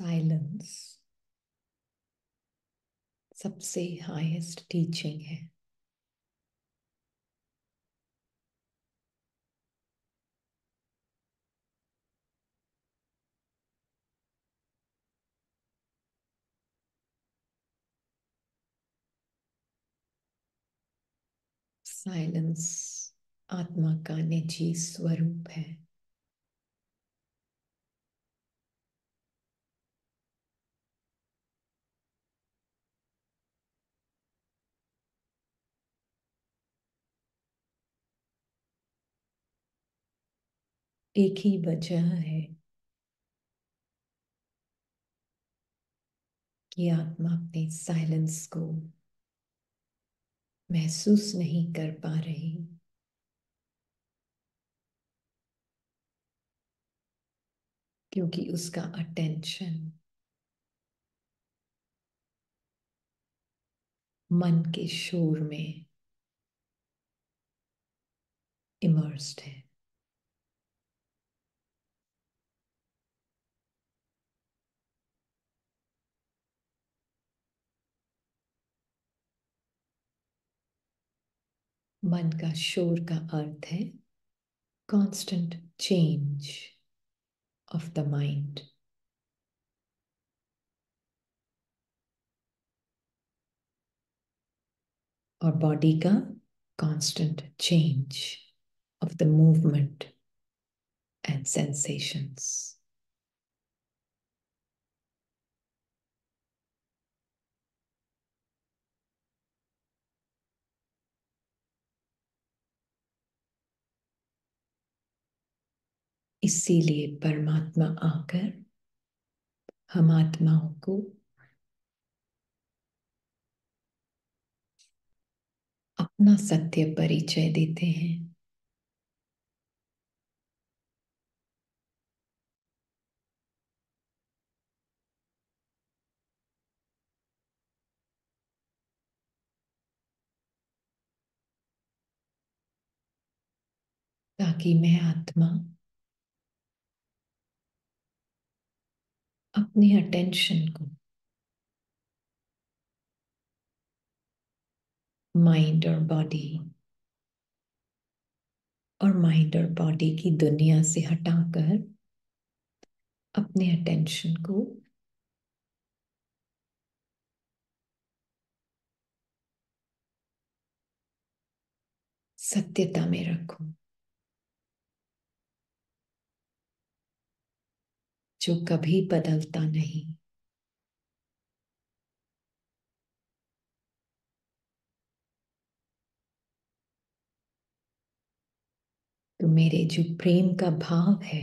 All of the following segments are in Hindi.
साइलेंस सबसे हाईएस्ट टीचिंग है साइलेंस आत्मा का निजी स्वरूप है एक ही वजह है कि आत्मा अपने साइलेंस को महसूस नहीं कर पा रही क्योंकि उसका अटेंशन मन के शोर में इमर्स्ड है मन का शोर का अर्थ है constant change of the mind और बॉडी का constant change of the movement and sensations इसीलिए परमात्मा आकर हम आत्माओं को अपना सत्य परिचय देते हैं ताकि मैं आत्मा अपनी अटेंशन को माइंड और बॉडी और माइंड और बॉडी की दुनिया से हटाकर अपने अटेंशन को सत्यता में रखो जो कभी बदलता नहीं तो मेरे जो प्रेम का भाव है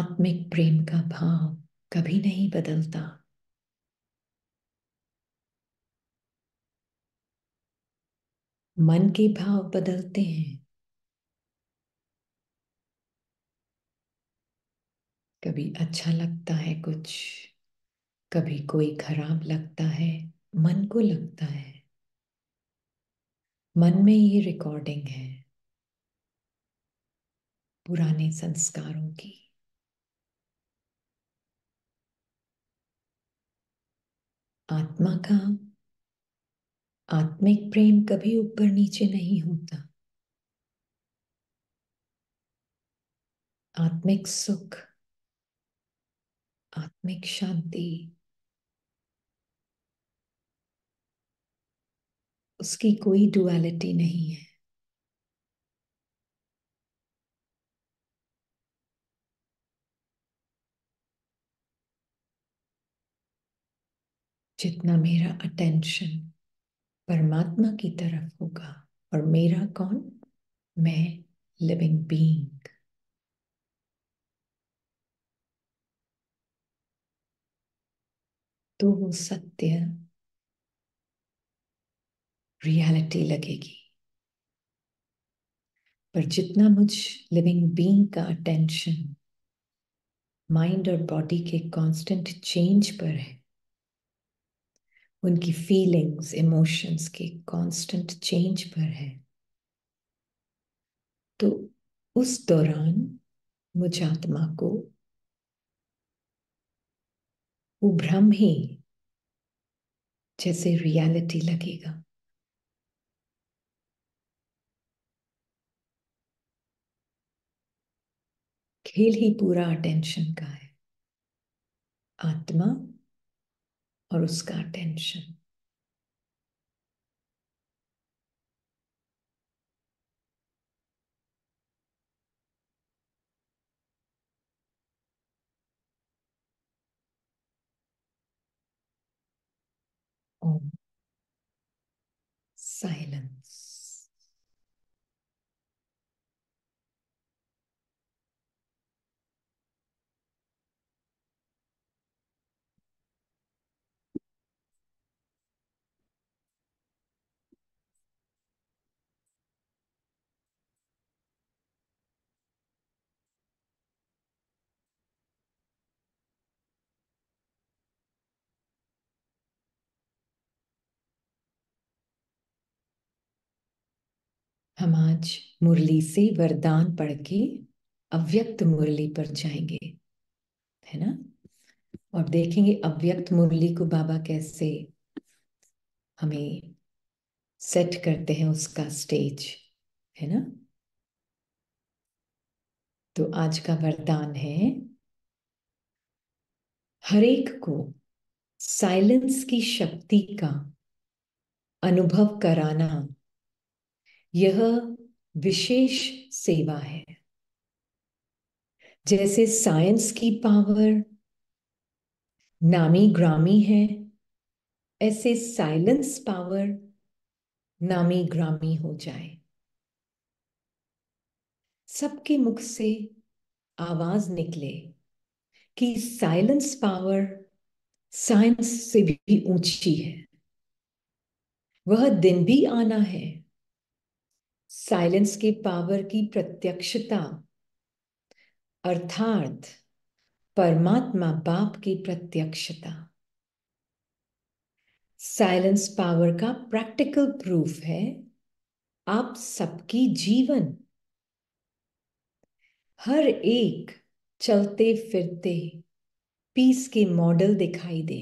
आत्मिक प्रेम का भाव कभी नहीं बदलता मन के भाव बदलते हैं कभी अच्छा लगता है कुछ कभी कोई खराब लगता है मन को लगता है मन में ये रिकॉर्डिंग है पुराने संस्कारों की आत्मा का आत्मिक प्रेम कभी ऊपर नीचे नहीं होता आत्मिक सुख आत्मिक शांति उसकी कोई डुअलिटी नहीं है जितना मेरा अटेंशन परमात्मा की तरफ होगा और मेरा कौन मैं लिविंग बीइंग तो वो सत्य रियलिटी लगेगी पर जितना मुझ लिविंग बीइंग का अटेंशन माइंड और बॉडी के कांस्टेंट चेंज पर है उनकी फीलिंग्स इमोशंस के कांस्टेंट चेंज पर है तो उस दौरान मुझ आत्मा को वो भ्रम ही जैसे रियलिटी लगेगा खेल ही पूरा अटेंशन का है आत्मा और उसका अटेंशन om oh, silence. हम आज मुरली से वरदान पढ़ के अव्यक्त मुरली पर जाएंगे है ना और देखेंगे अव्यक्त मुरली को बाबा कैसे हमें सेट करते हैं उसका स्टेज है ना तो आज का वरदान है हरेक को साइलेंस की शक्ति का अनुभव कराना यह विशेष सेवा है जैसे साइंस की पावर नामी ग्रामी है ऐसे साइलेंस पावर नामी ग्रामी हो जाए सबके मुख से आवाज निकले कि साइलेंस पावर साइंस से भी ऊंची है वह दिन भी आना है साइलेंस के पावर की प्रत्यक्षता अर्थात परमात्मा बाप की प्रत्यक्षता साइलेंस पावर का प्रैक्टिकल प्रूफ है आप सबकी जीवन हर एक चलते फिरते पीस के मॉडल दिखाई दे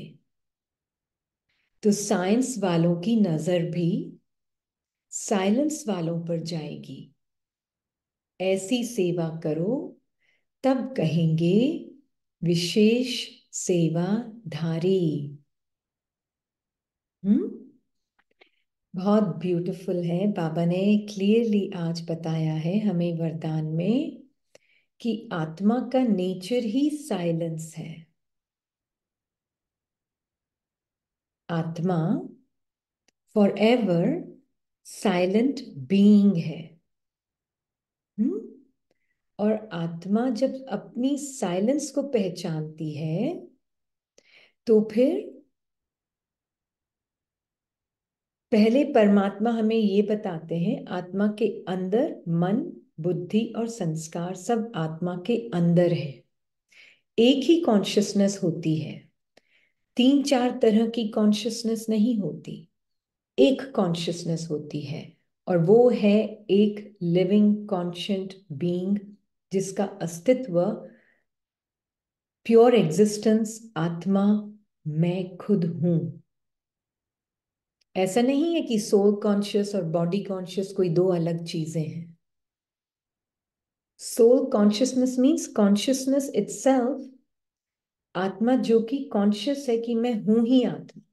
तो साइंस वालों की नजर भी साइलेंस वालों पर जाएगी ऐसी सेवा करो तब कहेंगे विशेष सेवाधारी हम्म बहुत ब्यूटीफुल है बाबा ने क्लियरली आज बताया है हमें वरदान में कि आत्मा का नेचर ही साइलेंस है आत्मा फॉर एवर साइलेंट बीइंग है हुँ? हम्म? और आत्मा जब अपनी साइलेंस को पहचानती है तो फिर पहले परमात्मा हमें ये बताते हैं आत्मा के अंदर मन बुद्धि और संस्कार सब आत्मा के अंदर है एक ही कॉन्शियसनेस होती है तीन चार तरह की कॉन्शियसनेस नहीं होती एक कॉन्शियसनेस होती है और वो है एक लिविंग कॉन्शियंट बीइंग जिसका अस्तित्व प्योर एग्जिस्टेंस आत्मा मैं खुद हूं ऐसा नहीं है कि सोल कॉन्शियस और बॉडी कॉन्शियस कोई दो अलग चीजें हैं soul consciousness means consciousness itself आत्मा जो कि कॉन्शियस है कि मैं हूं ही आत्मा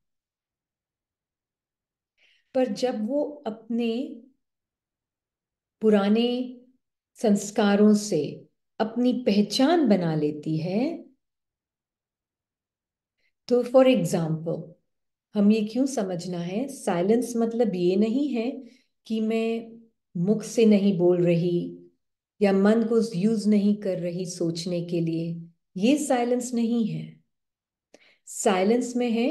पर जब वो अपने पुराने संस्कारों से अपनी पहचान बना लेती है तो फॉर एग्जाम्पल हम ये क्यों समझना है साइलेंस मतलब ये नहीं है कि मैं मुख से नहीं बोल रही या मन को यूज नहीं कर रही सोचने के लिए ये साइलेंस नहीं है साइलेंस में है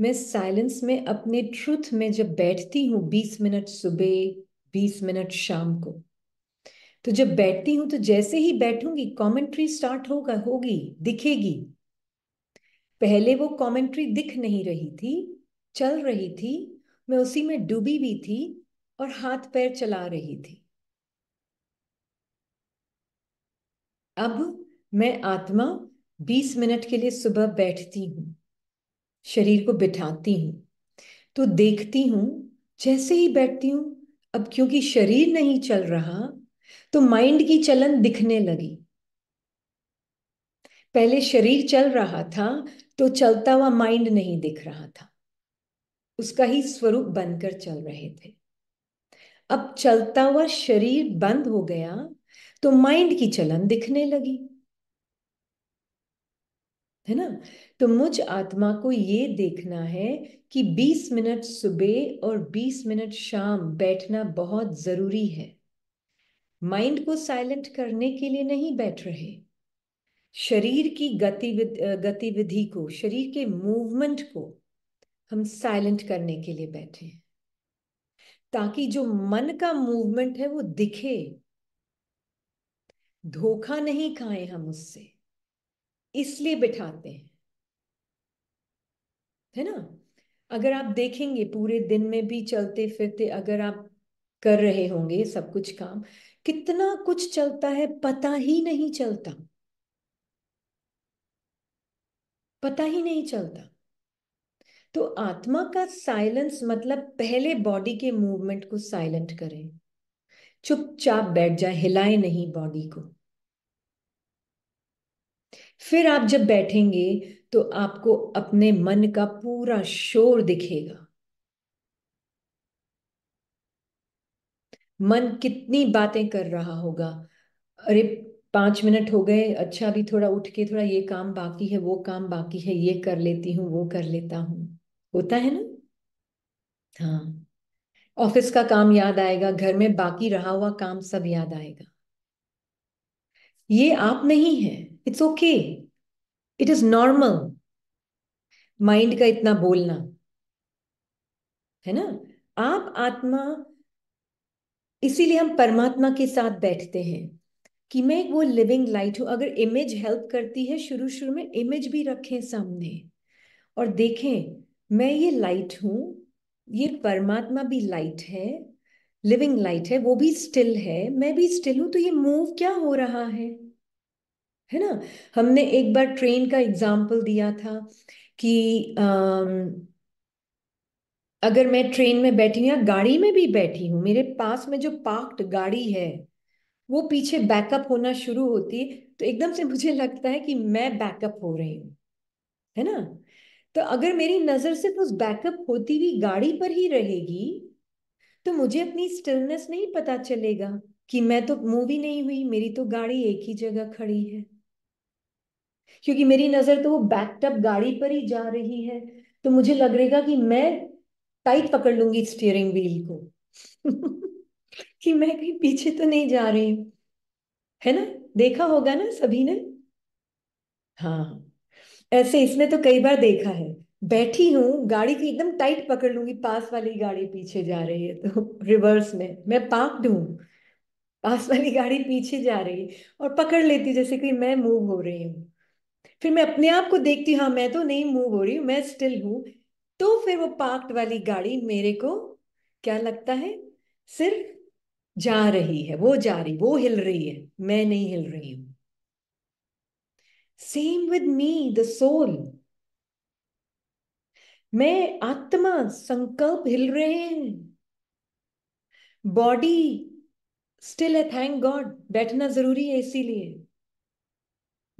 मैं साइलेंस में अपने ट्रुथ में जब बैठती हूँ बीस मिनट सुबह बीस मिनट शाम को तो जब बैठती हूँ तो जैसे ही बैठूंगी कमेंट्री स्टार्ट होगा होगी दिखेगी पहले वो कमेंट्री दिख नहीं रही थी चल रही थी मैं उसी में डूबी भी थी और हाथ पैर चला रही थी अब मैं आत्मा बीस मिनट के लिए सुबह बैठती हूँ शरीर को बिठाती हूँ तो देखती हूँ जैसे ही बैठती हूँ अब क्योंकि शरीर नहीं चल रहा तो माइंड की चलन दिखने लगी पहले शरीर चल रहा था तो चलता हुआ माइंड नहीं दिख रहा था उसका ही स्वरूप बनकर चल रहे थे अब चलता हुआ शरीर बंद हो गया तो माइंड की चलन दिखने लगी है ना तो मुझ आत्मा को ये देखना है कि 20 मिनट सुबह और 20 मिनट शाम बैठना बहुत जरूरी है माइंड को साइलेंट करने के लिए नहीं बैठ रहे शरीर की गतिविधि गतिविधि को शरीर के मूवमेंट को हम साइलेंट करने के लिए बैठे हैं ताकि जो मन का मूवमेंट है वो दिखे धोखा नहीं खाए हम उससे इसलिए बिठाते हैं है ना अगर आप देखेंगे पूरे दिन में भी चलते फिरते अगर आप कर रहे होंगे सब कुछ काम कितना कुछ चलता है पता ही नहीं चलता पता ही नहीं चलता तो आत्मा का साइलेंस मतलब पहले बॉडी के मूवमेंट को साइलेंट करें चुपचाप बैठ जाए हिलाए नहीं बॉडी को फिर आप जब बैठेंगे तो आपको अपने मन का पूरा शोर दिखेगा मन कितनी बातें कर रहा होगा अरे पांच मिनट हो गए अच्छा अभी थोड़ा उठ के थोड़ा ये काम बाकी है वो काम बाकी है ये कर लेती हूँ वो कर लेता हूँ होता है ना हाँ ऑफिस का काम याद आएगा घर में बाकी रहा हुआ काम सब याद आएगा ये आप नहीं है it's okay it is normal mind का इतना बोलना है ना आप आत्मा इसीलिए हम परमात्मा के साथ बैठते हैं कि मैं वो लिविंग लाइट हूं अगर इमेज हेल्प करती है शुरू शुरू में इमेज भी रखें सामने और देखें मैं ये लाइट हूं ये परमात्मा भी लाइट है लिविंग लाइट है वो भी स्टिल है मैं भी स्टिल हूं तो ये मूव क्या हो रहा है है ना हमने एक बार ट्रेन का एग्जाम्पल दिया था कि आम, अगर मैं ट्रेन में बैठी हूं या गाड़ी में भी बैठी हूँ मेरे पास में जो पार्क्ड गाड़ी है वो पीछे बैकअप होना शुरू होती है तो एकदम से मुझे लगता है कि मैं बैकअप हो रही हूँ है ना तो अगर मेरी नज़र सिर्फ उस बैकअप होती हुई गाड़ी पर ही रहेगी तो मुझे अपनी स्टिलनेस नहीं पता चलेगा कि मैं तो मूवी नहीं हुई मेरी तो गाड़ी एक ही जगह खड़ी है क्योंकि मेरी नजर तो वो बैकटअप गाड़ी पर ही जा रही है तो मुझे लग रहेगा कि मैं टाइट पकड़ लूंगी स्टीयरिंग व्हील को कि मैं कहीं पीछे तो नहीं जा रही हूं है ना देखा होगा ना सभी ने हाँ ऐसे इसने तो कई बार देखा है बैठी हूँ गाड़ी की एकदम टाइट पकड़ लूंगी पास वाली गाड़ी पीछे जा रही है तो रिवर्स में मैं पाक हूँ पास वाली गाड़ी पीछे जा रही है और पकड़ लेती जैसे कि मैं मूव हो रही हूँ फिर मैं अपने आप को देखती हाँ मैं तो नहीं मूव हो रही हूँ मैं स्टिल हूँ तो फिर वो पार्क्ड वाली गाड़ी मेरे को क्या लगता है सिर्फ जा रही है वो जा रही वो हिल रही है मैं नहीं हिल रही हूं same with me the soul मैं आत्मा संकल्प हिल रहे हैं बॉडी स्टिल है थैंक गॉड बैठना जरूरी है इसीलिए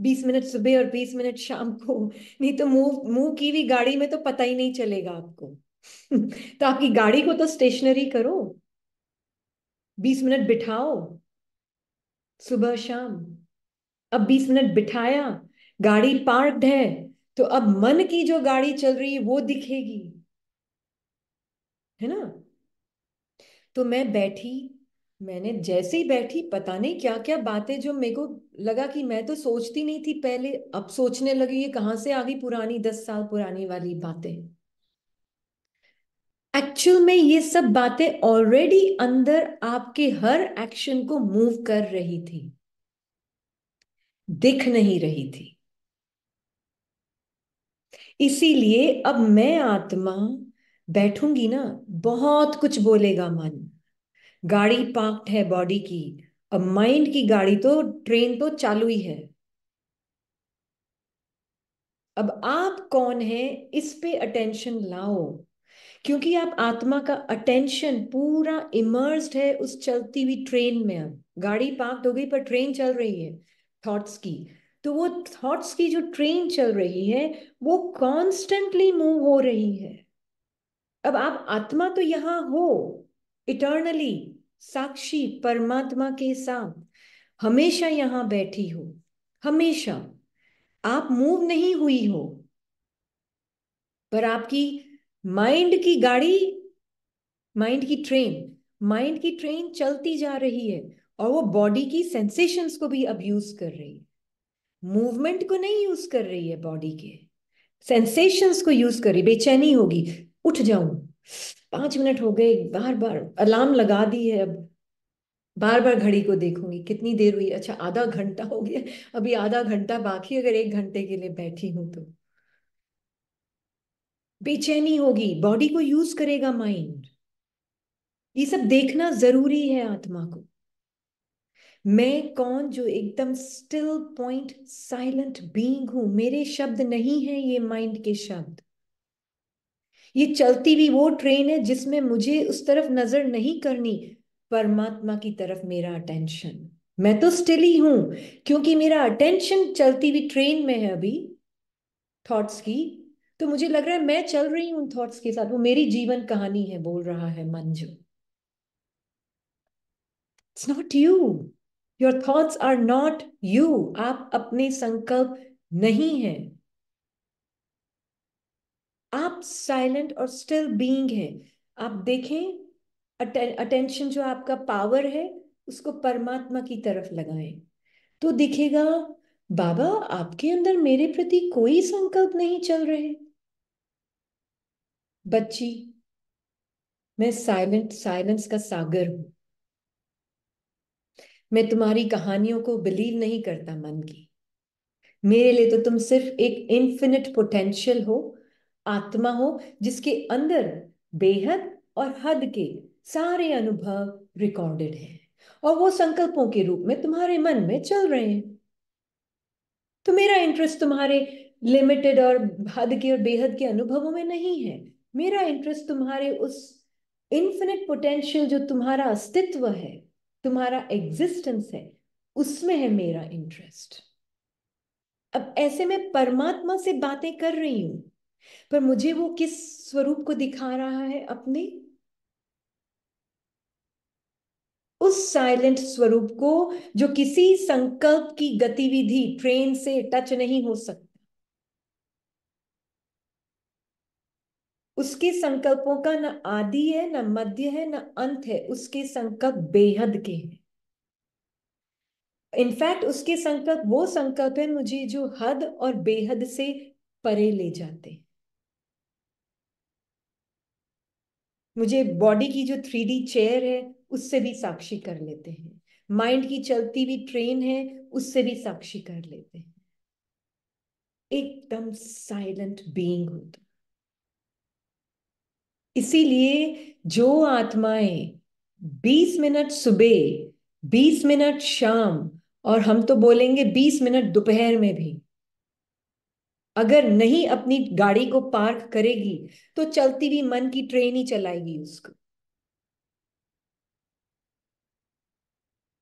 बीस मिनट सुबह और बीस मिनट शाम को नहीं तो मुंह मुंह की भी गाड़ी में तो पता ही नहीं चलेगा आपको तो आपकी गाड़ी को तो स्टेशनरी करो बीस मिनट बिठाओ सुबह शाम अब बीस मिनट बिठाया गाड़ी पार्कड है तो अब मन की जो गाड़ी चल रही है वो दिखेगी है ना तो मैं बैठी मैंने जैसे ही बैठी पता नहीं क्या क्या बातें जो मेरे को लगा कि मैं तो सोचती नहीं थी पहले अब सोचने लगी ये कहां से आ गई पुरानी दस साल पुरानी वाली बातें एक्चुअल में ये सब बातें ऑलरेडी अंदर आपके हर एक्शन को मूव कर रही थी दिख नहीं रही थी इसीलिए अब मैं आत्मा बैठूंगी ना बहुत कुछ बोलेगा मन गाड़ी पार्क्ड है बॉडी की अब माइंड की गाड़ी तो ट्रेन तो चालू ही है अब आप कौन है इस पे अटेंशन लाओ क्योंकि आप आत्मा का अटेंशन पूरा इमर्स्ड है उस चलती हुई ट्रेन में अब गाड़ी पार्क हो गई पर ट्रेन चल रही है थॉट्स की तो वो थॉट्स की जो ट्रेन चल रही है वो कॉन्स्टेंटली मूव हो रही है अब आप आत्मा तो यहाँ हो इटर्नली साक्षी परमात्मा के साथ हमेशा यहाँ बैठी हो हमेशा आप मूव नहीं हुई हो पर आपकी माइंड की गाड़ी माइंड की ट्रेन माइंड की ट्रेन चलती जा रही है और वो बॉडी की सेंसेशंस को भी अब्यूज कर रही है मूवमेंट को नहीं यूज कर रही है बॉडी के सेंसेशंस को यूज कर रही बेचैनी होगी उठ जाऊं पांच मिनट हो गए बार बार अलार्म लगा दी है अब बार बार घड़ी को देखूंगी कितनी देर हुई अच्छा आधा घंटा हो गया अभी आधा घंटा बाकी अगर एक घंटे के लिए बैठी हूं तो बेचैनी होगी बॉडी को यूज करेगा माइंड ये सब देखना जरूरी है आत्मा को मैं कौन जो एकदम स्टिल पॉइंट साइलेंट बीइंग हूं मेरे शब्द नहीं है ये माइंड के शब्द ये चलती हुई वो ट्रेन है जिसमें मुझे उस तरफ नजर नहीं करनी परमात्मा की तरफ मेरा अटेंशन मैं तो स्टिल ही हूं क्योंकि मेरा अटेंशन चलती हुई ट्रेन में है अभी थॉट्स की तो मुझे लग रहा है मैं चल रही हूं थॉट्स के साथ वो मेरी जीवन कहानी है बोल रहा है Manju it's not you your thoughts are not you आप अपने संकल्प नहीं हैं आप साइलेंट और स्टिल बीइंग हैं आप देखें अटेंशन जो आपका पावर है उसको परमात्मा की तरफ लगाएं तो दिखेगा बाबा आपके अंदर मेरे प्रति कोई संकल्प नहीं चल रहे बच्ची मैं साइलेंट साइलेंस का सागर हूं मैं तुम्हारी कहानियों को बिलीव नहीं करता मन की मेरे लिए तो तुम सिर्फ एक इन्फिनिट पोटेंशियल हो आत्मा हो जिसके अंदर बेहद और हद के सारे अनुभव रिकॉर्डेड हैं और वो संकल्पों के रूप में तुम्हारे मन में चल रहे हैं तो मेरा इंटरेस्ट तुम्हारे लिमिटेड और हद के और बेहद के अनुभवों में नहीं है मेरा इंटरेस्ट तुम्हारे उस इन्फिनिट पोटेंशियल जो तुम्हारा अस्तित्व है तुम्हारा एग्जिस्टेंस है उसमें है मेरा इंटरेस्ट अब ऐसे में परमात्मा से बातें कर रही हूं पर मुझे वो किस स्वरूप को दिखा रहा है अपने उस साइलेंट स्वरूप को जो किसी संकल्प की गतिविधि ट्रेन से टच नहीं हो सकती उसके संकल्पों का न आदि है न मध्य है न अंत है उसके संकल्प बेहद के हैं इनफैक्ट उसके संकल्प वो संकल्प है मुझे जो हद और बेहद से परे ले जाते हैं मुझे बॉडी की जो थ्री डी चेयर है उससे भी साक्षी कर लेते हैं माइंड की चलती हुई ट्रेन है उससे भी साक्षी कर लेते हैं एकदम साइलेंट बीइंग होता इसीलिए जो आत्माएं 20 मिनट सुबह 20 मिनट शाम और हम तो बोलेंगे 20 मिनट दोपहर में भी अगर नहीं अपनी गाड़ी को पार्क करेगी तो चलती हुई मन की ट्रेन ही चलाएगी उसको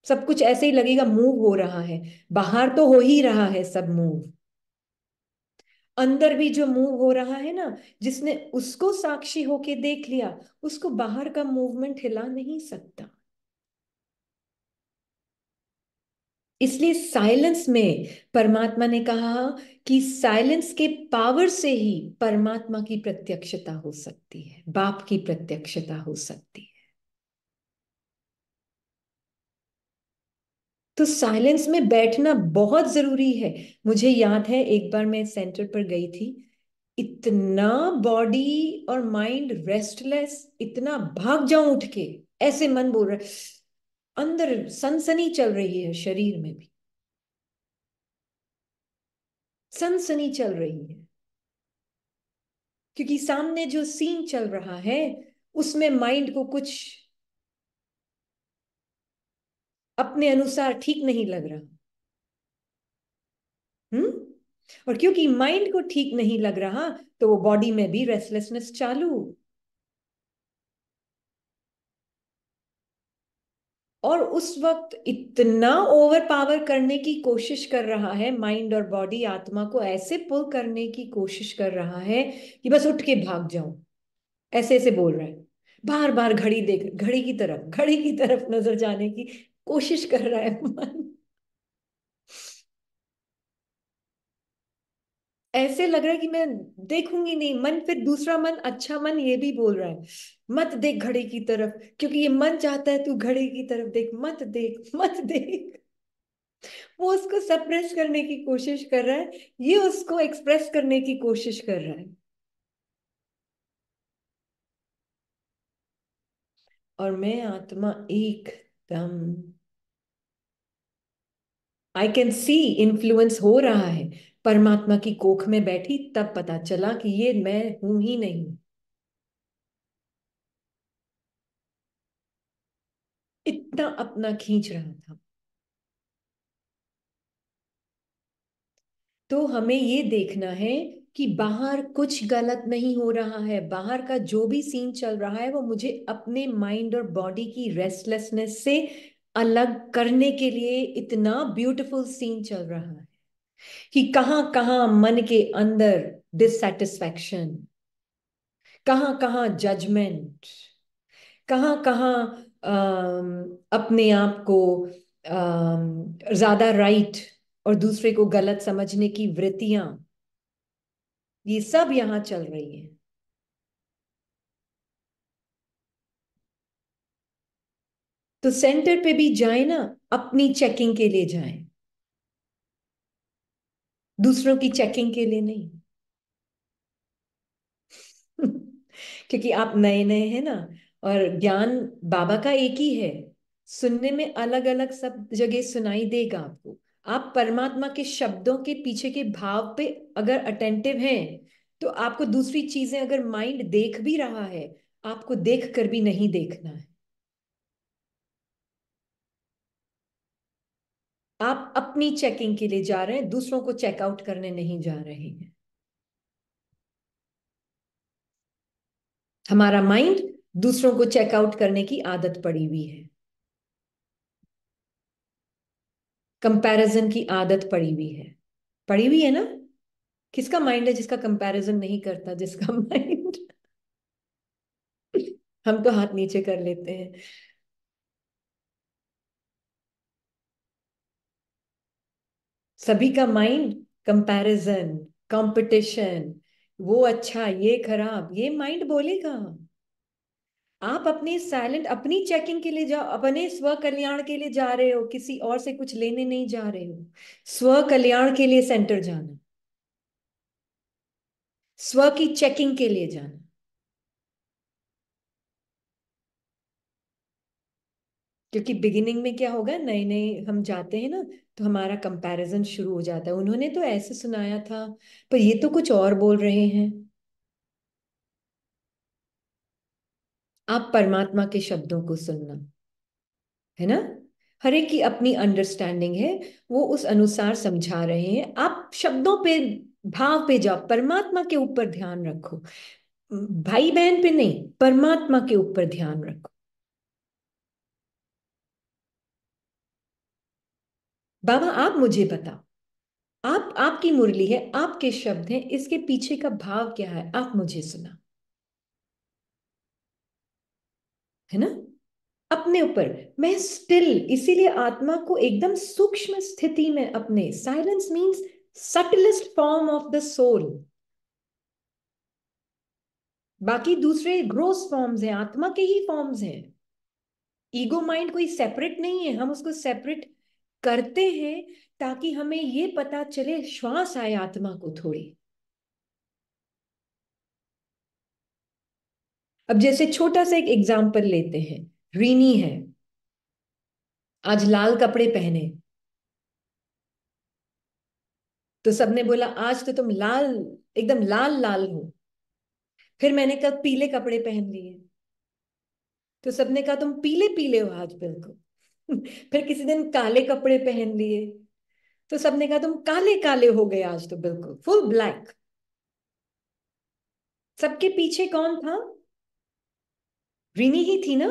सब कुछ ऐसे ही लगेगा मूव हो रहा है बाहर तो हो ही रहा है सब मूव अंदर भी जो मूव हो रहा है ना जिसने उसको साक्षी होके देख लिया उसको बाहर का मूवमेंट हिला नहीं सकता इसलिए साइलेंस में परमात्मा ने कहा कि साइलेंस के पावर से ही परमात्मा की प्रत्यक्षता हो सकती है बाप की प्रत्यक्षता हो सकती है तो साइलेंस में बैठना बहुत जरूरी है मुझे याद है एक बार मैं सेंटर पर गई थी इतना बॉडी और माइंड रेस्टलेस इतना भाग जाऊं उठ के ऐसे मन बोल रहा अंदर सनसनी चल रही है शरीर में भी सनसनी चल रही है क्योंकि सामने जो सीन चल रहा है उसमें माइंड को कुछ अपने अनुसार ठीक नहीं लग रहा हम्म और क्योंकि माइंड को ठीक नहीं लग रहा तो वो बॉडी में भी रेस्टलेसनेस चालू और उस वक्त इतना ओवर पावर करने की कोशिश कर रहा है माइंड और बॉडी आत्मा को ऐसे पुल करने की कोशिश कर रहा है कि बस उठ के भाग जाऊं ऐसे ऐसे बोल रहा है बार बार घड़ी देख घड़ी की तरफ घड़ी की तरफ नजर जाने की कोशिश कर रहा है मन ऐसे लग रहा है कि मैं देखूंगी नहीं मन फिर दूसरा मन अच्छा मन ये भी बोल रहा है मत देख घड़ी की तरफ क्योंकि ये मन चाहता है तू घड़ी की तरफ देख मत देख मत देख वो उसको सप्रेस करने की कोशिश कर रहा है ये उसको एक्सप्रेस करने की कोशिश कर रहा है और मैं आत्मा एकदम आई कैन सी इन्फ्लुएंस हो रहा है परमात्मा की कोख में बैठी तब पता चला कि ये मैं हूं ही नहीं इतना अपना खींच रहा था तो हमें ये देखना है कि बाहर कुछ गलत नहीं हो रहा है बाहर का जो भी सीन चल रहा है वो मुझे अपने माइंड और बॉडी की रेस्टलेसनेस से अलग करने के लिए इतना ब्यूटीफुल सीन चल रहा है कि कहां कहां मन के अंदर डिससेटिस्फैक्शन कहां कहां जजमेंट कहां कहाँ अपने आप को ज्यादा राइट और दूसरे को गलत समझने की वृत्तियां ये सब यहां चल रही हैं तो सेंटर पे भी जाए ना अपनी चेकिंग के लिए जाए दूसरों की चेकिंग के लिए नहीं क्योंकि आप नए नए हैं ना और ज्ञान बाबा का एक ही है सुनने में अलग अलग सब जगह सुनाई देगा आपको आप परमात्मा के शब्दों के पीछे के भाव पे अगर अटेंटिव हैं तो आपको दूसरी चीजें अगर माइंड देख भी रहा है आपको देख कर भी नहीं देखना है आप अपनी चेकिंग के लिए जा रहे हैं दूसरों को चेकआउट करने नहीं जा रहे हैं हमारा माइंड दूसरों को चेकआउट करने की आदत पड़ी हुई है कंपैरिजन की आदत पड़ी हुई है पड़ी हुई है ना किसका माइंड है जिसका कंपैरिजन नहीं करता जिसका माइंड हम तो हाथ नीचे कर लेते हैं सभी का माइंड कंपैरिजन कंपटीशन वो अच्छा ये खराब ये माइंड बोलेगा आप अपने साइलेंट अपनी चेकिंग के लिए जाओ अपने स्व कल्याण के लिए जा रहे हो किसी और से कुछ लेने नहीं जा रहे हो स्व कल्याण के लिए सेंटर जाना स्व की चेकिंग के लिए जाना क्योंकि बिगिनिंग में क्या होगा नए नए हम जाते हैं ना तो हमारा कंपैरिजन शुरू हो जाता है उन्होंने तो ऐसे सुनाया था पर ये तो कुछ और बोल रहे हैं आप परमात्मा के शब्दों को सुनना है ना हर एक की अपनी अंडरस्टैंडिंग है वो उस अनुसार समझा रहे हैं आप शब्दों पे भाव पे जाओ परमात्मा के ऊपर ध्यान रखो भाई बहन पे नहीं परमात्मा के ऊपर ध्यान रखो बाबा आप मुझे बताओ आप आपकी मुरली है आपके शब्द हैं इसके पीछे का भाव क्या है आप मुझे सुना है ना अपने ऊपर मैं स्टिल इसीलिए आत्मा को एकदम सूक्ष्म स्थिति में अपने silence means subtlest form of the soul बाकी दूसरे ग्रोस फॉर्म्स हैं आत्मा के ही फॉर्म्स हैं ईगो माइंड कोई सेपरेट नहीं है हम उसको सेपरेट करते हैं ताकि हमें ये पता चले श्वास आए आत्मा को थोड़ी अब जैसे छोटा सा एक एग्जाम्पल लेते हैं रीनी है आज लाल कपड़े पहने तो सबने बोला आज तो तुम लाल एकदम लाल लाल हो फिर मैंने कहा पीले कपड़े पहन लिए तो सबने कहा तुम पीले पीले हो आज बिल्कुल फिर किसी दिन काले कपड़े पहन लिए तो सबने कहा तुम काले काले हो गए आज तो बिल्कुल फुल ब्लैक सबके पीछे कौन था रीनी ही थी ना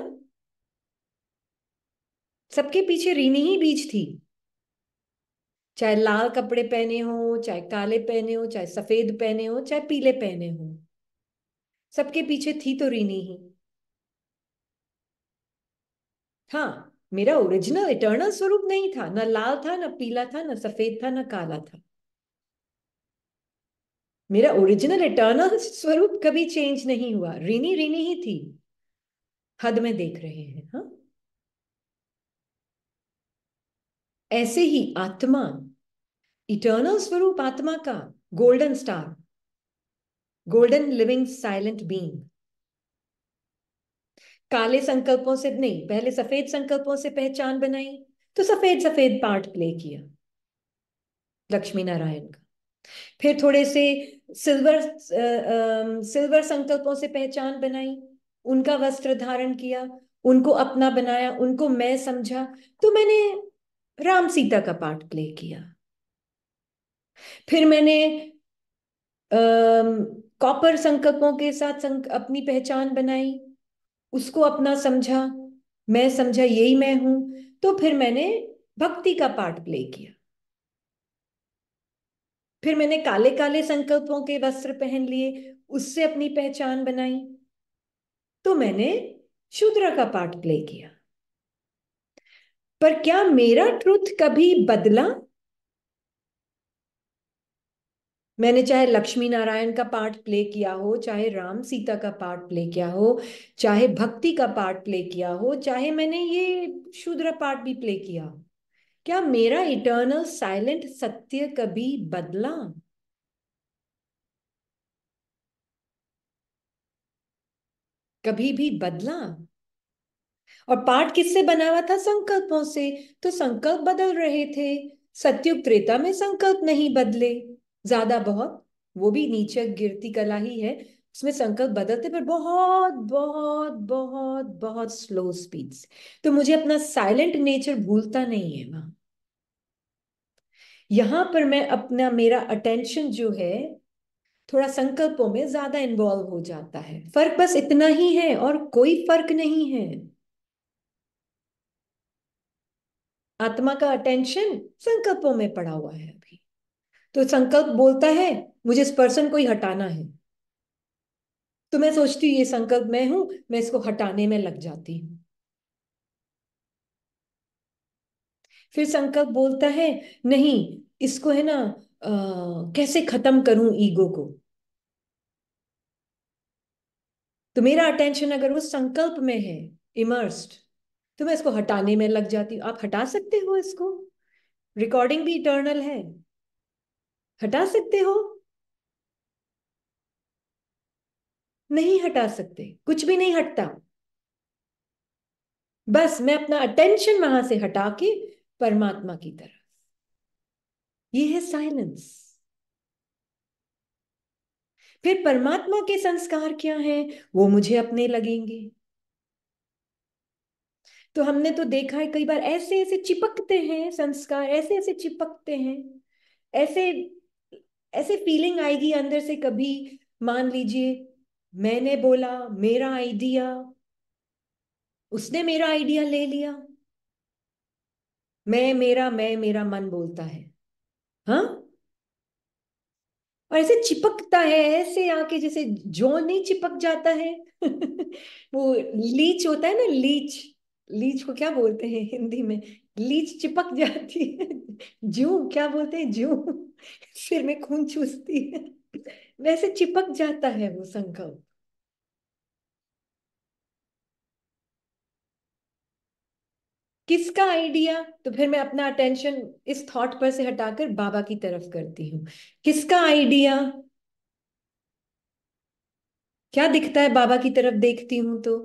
सबके पीछे रीनी ही बीच थी चाहे लाल कपड़े पहने हो चाहे काले पहने हो चाहे सफेद पहने हो चाहे पीले पहने हो सबके पीछे थी तो रीनी ही हाँ मेरा ओरिजिनल इटर्नल स्वरूप नहीं था ना लाल था ना पीला था ना सफेद था ना काला था मेरा ओरिजिनल इटर्नल स्वरूप कभी चेंज नहीं हुआ रीनी रीनी ही थी हद में देख रहे हैं हा ऐसे ही आत्मा इटर्नल स्वरूप आत्मा का golden star golden living silent being काले संकल्पों से नहीं पहले सफेद संकल्पों से पहचान बनाई तो सफेद सफेद पार्ट प्ले किया लक्ष्मी नारायण का फिर थोड़े से सिल्वर सिल्वर संकल्पों से पहचान बनाई उनका वस्त्र धारण किया उनको अपना बनाया उनको मैं समझा तो मैंने राम सीता का पार्ट प्ले किया फिर मैंने कॉपर संकल्पों के साथ संक, अपनी पहचान बनाई उसको अपना समझा मैं समझा यही मैं हूं तो फिर मैंने भक्ति का पार्ट प्ले किया फिर मैंने काले काले संकल्पों के वस्त्र पहन लिए उससे अपनी पहचान बनाई तो मैंने शूद्र का पार्ट प्ले किया पर क्या मेरा ट्रुथ कभी बदला मैंने चाहे लक्ष्मी नारायण का पार्ट प्ले किया हो चाहे राम सीता का पार्ट प्ले किया हो चाहे भक्ति का पार्ट प्ले किया हो चाहे मैंने ये शूद्र पार्ट भी प्ले किया क्या मेरा इटर्नल साइलेंट सत्य कभी बदला कभी भी बदला और पाठ किससे बना हुआ था संकल्पों से तो संकल्प बदल रहे थे सत्युग त्रेता में संकल्प नहीं बदले ज्यादा बहुत वो भी नीचे गिरती कला ही है उसमें संकल्प बदलते पर बहुत बहुत बहुत बहुत स्लो स्पीड तो मुझे अपना साइलेंट नेचर भूलता नहीं है वहां यहां पर मैं अपना मेरा अटेंशन जो है थोड़ा संकल्पों में ज्यादा इन्वॉल्व हो जाता है फर्क बस इतना ही है और कोई फर्क नहीं है आत्मा का अटेंशन संकल्पों में पड़ा हुआ है अभी तो संकल्प बोलता है मुझे इस पर्सन को ही हटाना है तो मैं सोचती हूँ ये संकल्प मैं हूं मैं इसको हटाने में लग जाती हूं फिर संकल्प बोलता है नहीं इसको है ना आ, कैसे खत्म करूं ईगो को तो मेरा अटेंशन अगर वो संकल्प में है इमर्स्ड तो मैं इसको हटाने में लग जाती हूँ आप हटा सकते हो इसको रिकॉर्डिंग भी इटर्नल है हटा सकते हो नहीं हटा सकते कुछ भी नहीं हटता बस मैं अपना अटेंशन वहां से हटा के परमात्मा की तरफ ये है साइलेंस फिर परमात्मा के संस्कार क्या हैं वो मुझे अपने लगेंगे तो हमने तो देखा है कई बार ऐसे ऐसे चिपकते हैं संस्कार ऐसे ऐसे चिपकते हैं ऐसे ऐसे फीलिंग आएगी अंदर से कभी मान लीजिए मैंने बोला मेरा आइडिया उसने मेरा आइडिया ले लिया मैं मेरा मैं मेरा मन बोलता है हा? और ऐसे चिपकता है ऐसे आके जैसे जो नहीं चिपक जाता है वो लीच होता है ना लीच लीच को क्या बोलते हैं हिंदी में लीच चिपक जाती है जू क्या बोलते हैं जू सिर में खून चूसती है वैसे चिपक जाता है वो संकल्प किसका आइडिया तो फिर मैं अपना अटेंशन इस थॉट पर से हटाकर बाबा की तरफ करती हूं किसका आइडिया क्या दिखता है बाबा की तरफ देखती हूं तो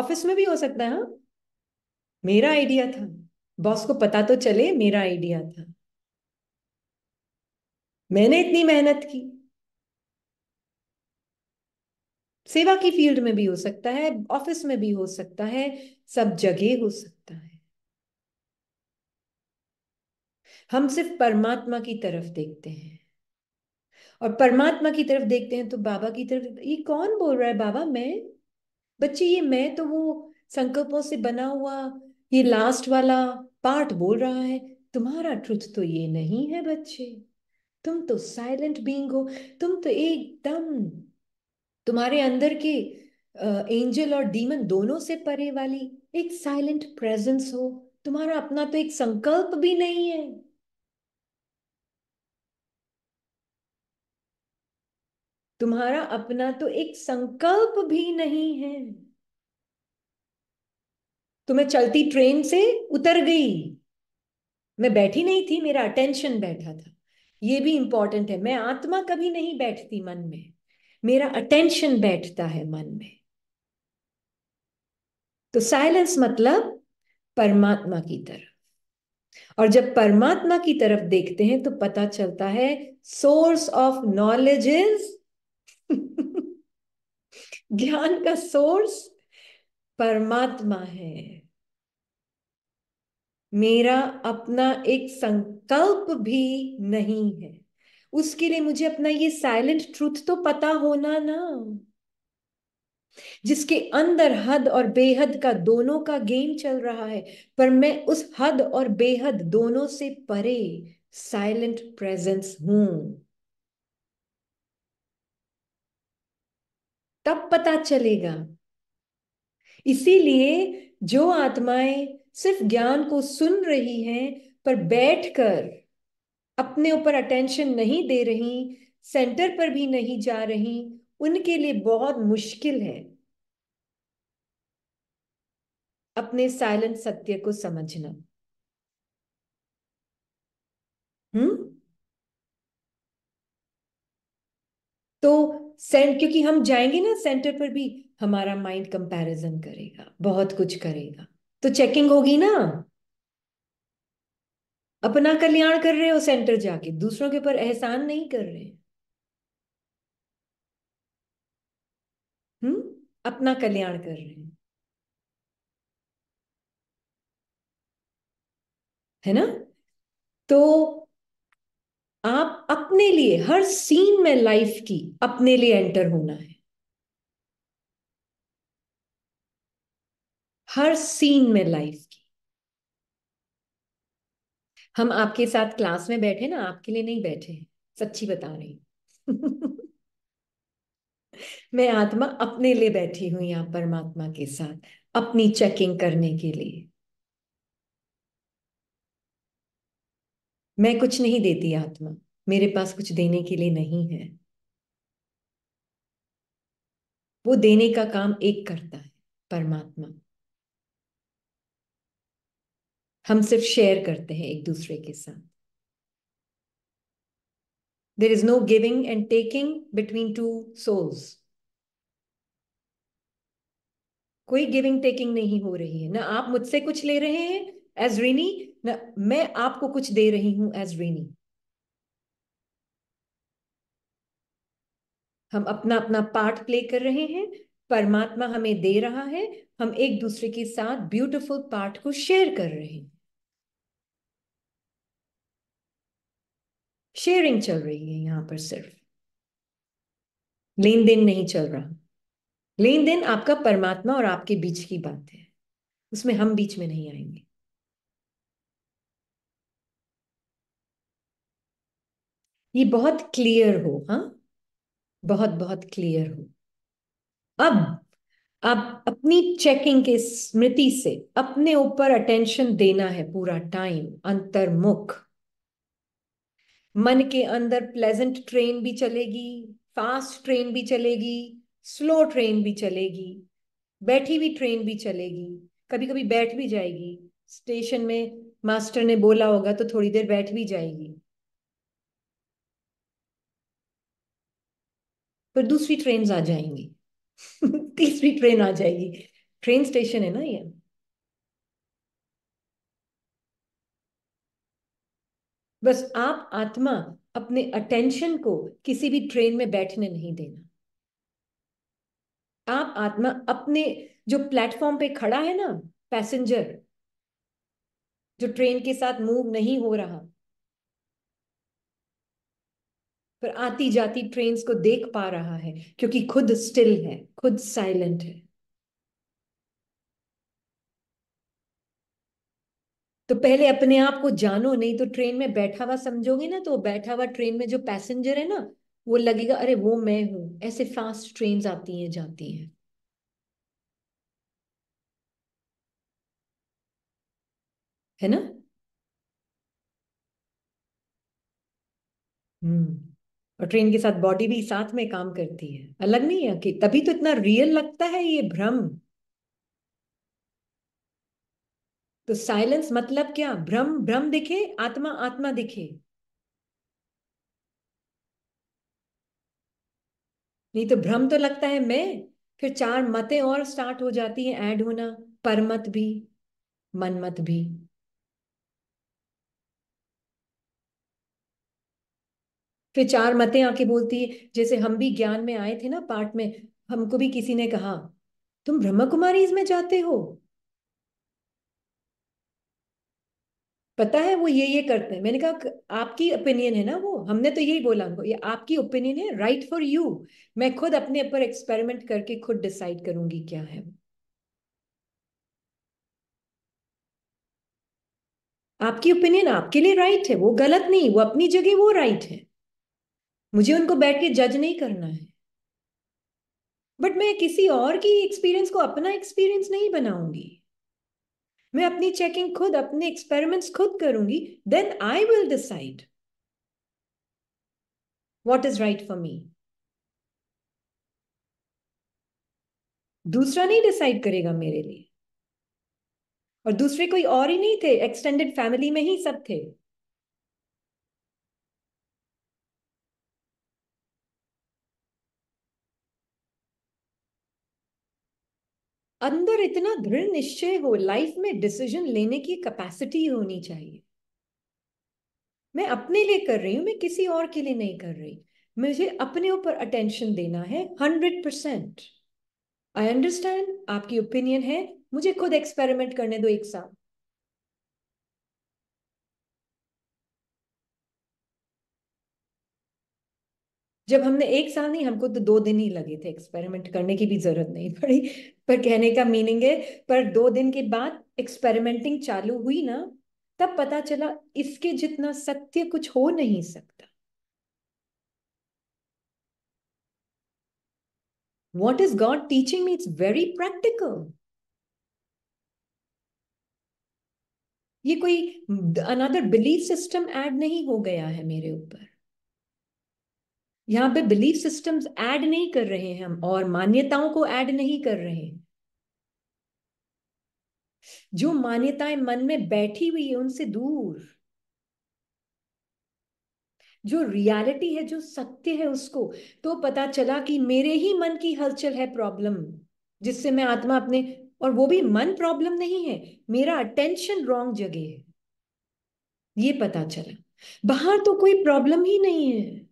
ऑफिस में भी हो सकता है हा? मेरा आइडिया था बॉस को पता तो चले मेरा आइडिया था मैंने इतनी मेहनत की सेवा की फील्ड में भी हो सकता है ऑफिस में भी हो सकता है सब जगह हो सकता है हम सिर्फ परमात्मा की तरफ देखते हैं और परमात्मा की तरफ देखते हैं तो बाबा की तरफ ये कौन बोल रहा है बाबा मैं बच्चे ये मैं तो वो संकल्पों से बना हुआ ये लास्ट वाला पार्ट बोल रहा है तुम्हारा ट्रुथ तो ये नहीं है बच्चे तुम तो साइलेंट बींग हो तुम तो एकदम तुम्हारे अंदर के एंजल और डीमन दोनों से परे वाली एक साइलेंट प्रेजेंस हो तुम्हारा अपना तो एक संकल्प भी नहीं है तुम्हारा अपना तो एक संकल्प भी नहीं है तो मैं चलती ट्रेन से उतर गई मैं बैठी नहीं थी मेरा अटेंशन बैठा था ये भी इंपॉर्टेंट है मैं आत्मा कभी नहीं बैठती मन में मेरा अटेंशन बैठता है मन में तो साइलेंस मतलब परमात्मा की तरफ और जब परमात्मा की तरफ देखते हैं तो पता चलता है सोर्स ऑफ नॉलेज इज ज्ञान का सोर्स परमात्मा है मेरा अपना एक संकल्प भी नहीं है उसके लिए मुझे अपना ये साइलेंट ट्रूथ तो पता होना ना जिसके अंदर हद और बेहद का दोनों का गेम चल रहा है पर मैं उस हद और बेहद दोनों से परे साइलेंट प्रेजेंस हूं तब पता चलेगा इसीलिए जो आत्माएं सिर्फ ज्ञान को सुन रही हैं पर बैठकर अपने ऊपर अटेंशन नहीं दे रही सेंटर पर भी नहीं जा रही उनके लिए बहुत मुश्किल है अपने साइलेंट सत्य को समझना तो सेंट क्योंकि हम जाएंगे ना सेंटर पर भी हमारा माइंड कंपैरिजन करेगा बहुत कुछ करेगा तो चेकिंग होगी ना अपना कल्याण कर रहे हो सेंटर जाके दूसरों के ऊपर एहसान नहीं कर रहे हम्म अपना कल्याण कर रहे हैं है ना तो आप अपने लिए हर सीन में लाइफ की अपने लिए एंटर होना है हर सीन में लाइफ की हम आपके साथ क्लास में बैठे ना आपके लिए नहीं बैठे हैं सच्ची बता रही मैं आत्मा अपने लिए बैठी हुई यहां परमात्मा के साथ अपनी चेकिंग करने के लिए मैं कुछ नहीं देती आत्मा मेरे पास कुछ देने के लिए नहीं है वो देने का काम एक करता है परमात्मा हम सिर्फ शेयर करते हैं एक दूसरे के साथ there is no giving and taking between two souls कोई गिविंग टेकिंग नहीं हो रही है ना आप मुझसे कुछ ले रहे हैं एज रेनी मैं आपको कुछ दे रही हूं एज रेनी हम अपना अपना पार्ट प्ले कर रहे हैं परमात्मा हमें दे रहा है हम एक दूसरे के साथ ब्यूटीफुल पार्ट को शेयर कर रहे हैं शेयरिंग चल रही है यहां पर सिर्फ लेन देन नहीं चल रहा लेन देन आपका परमात्मा और आपके बीच की बात है उसमें हम बीच में नहीं आएंगे ये बहुत क्लियर हो हाँ बहुत बहुत क्लियर हो अब आप अपनी चेकिंग के स्मृति से अपने ऊपर अटेंशन देना है पूरा टाइम अंतर्मुख मन के अंदर प्लेजेंट ट्रेन भी चलेगी फास्ट ट्रेन भी चलेगी स्लो ट्रेन भी चलेगी बैठी हुई ट्रेन भी चलेगी कभी कभी बैठ भी जाएगी स्टेशन में मास्टर ने बोला होगा तो थोड़ी देर बैठ भी जाएगी पर दूसरी ट्रेन आ जाएंगी तीसरी ट्रेन आ जाएगी ट्रेन स्टेशन है ना ये बस आप आत्मा अपने अटेंशन को किसी भी ट्रेन में बैठने नहीं देना आप आत्मा अपने जो प्लेटफॉर्म पे खड़ा है ना पैसेंजर जो ट्रेन के साथ मूव नहीं हो रहा पर आती जाती ट्रेन को देख पा रहा है क्योंकि खुद स्टिल है खुद साइलेंट है तो पहले अपने आप को जानो नहीं तो ट्रेन में बैठा हुआ समझोगे ना तो बैठा हुआ ट्रेन में जो पैसेंजर है ना वो लगेगा अरे वो मैं हूं ऐसे फास्ट ट्रेन आती हैं जाती हैं है ना हम्म और ट्रेन के साथ बॉडी भी साथ में काम करती है अलग नहीं है कि तभी तो इतना रियल लगता है ये भ्रम तो साइलेंस मतलब क्या भ्रम भ्रम दिखे आत्मा आत्मा दिखे नहीं तो भ्रम तो लगता है मैं फिर चार मतें और स्टार्ट हो जाती है ऐड होना परमत भी मनमत भी फिर चार मते आके बोलती है जैसे हम भी ज्ञान में आए थे ना पाठ में हमको भी किसी ने कहा तुम ब्रह्म कुमारी इसमें जाते हो पता है वो ये ये करते हैं मैंने कहा आपकी ओपिनियन है ना वो हमने तो यही बोला उनको ये आपकी ओपिनियन है राइट फॉर यू मैं खुद अपने ऊपर एक्सपेरिमेंट करके खुद डिसाइड करूंगी क्या है आपकी ओपिनियन आपके लिए राइट है वो गलत नहीं वो अपनी जगह वो राइट है मुझे उनको बैठ के जज नहीं करना है बट मैं किसी और की एक्सपीरियंस को अपना एक्सपीरियंस नहीं बनाऊंगी मैं अपनी चेकिंग खुद अपने एक्सपेरिमेंट्स खुद करूंगी then I will decide what is right for me दूसरा नहीं डिसाइड करेगा मेरे लिए और दूसरे कोई और ही नहीं थे एक्सटेंडेड फैमिली में ही सब थे अंदर इतना दृढ़ निश्चय हो लाइफ में डिसीजन लेने की कैपेसिटी होनी चाहिए मैं अपने लिए कर रही हूं मैं किसी और के लिए नहीं कर रही मुझे अपने ऊपर अटेंशन देना है हंड्रेड परसेंट आई अंडरस्टैंड आपकी ओपिनियन है मुझे खुद एक्सपेरिमेंट करने दो एक साथ जब हमने एक साल नहीं हमको तो दो दिन ही लगे थे एक्सपेरिमेंट करने की भी जरूरत नहीं पड़ी पर कहने का मीनिंग है पर दो दिन के बाद एक्सपेरिमेंटिंग चालू हुई ना तब पता चला इसके जितना सत्य कुछ हो नहीं सकता what is God teaching me it's very practical ये कोई अनदर बिलीफ सिस्टम ऐड नहीं हो गया है मेरे ऊपर यहाँ पे बिलीफ सिस्टम्स ऐड नहीं कर रहे हैं हम और मान्यताओं को ऐड नहीं कर रहे हैं जो मान्यताएं मन में बैठी हुई है उनसे दूर जो रियलिटी है जो सत्य है उसको तो पता चला कि मेरे ही मन की हलचल है प्रॉब्लम जिससे मैं आत्मा अपने और वो भी मन प्रॉब्लम नहीं है मेरा अटेंशन रॉन्ग जगह है ये पता चला बाहर तो कोई प्रॉब्लम ही नहीं है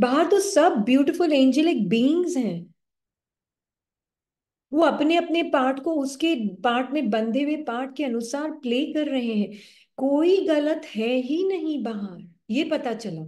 बाहर तो सब ब्यूटीफुल एंजेलिक बींग्स हैं वो अपने अपने पार्ट को उसके पार्ट में बंधे हुए पार्ट के अनुसार प्ले कर रहे हैं कोई गलत है ही नहीं बाहर ये पता चला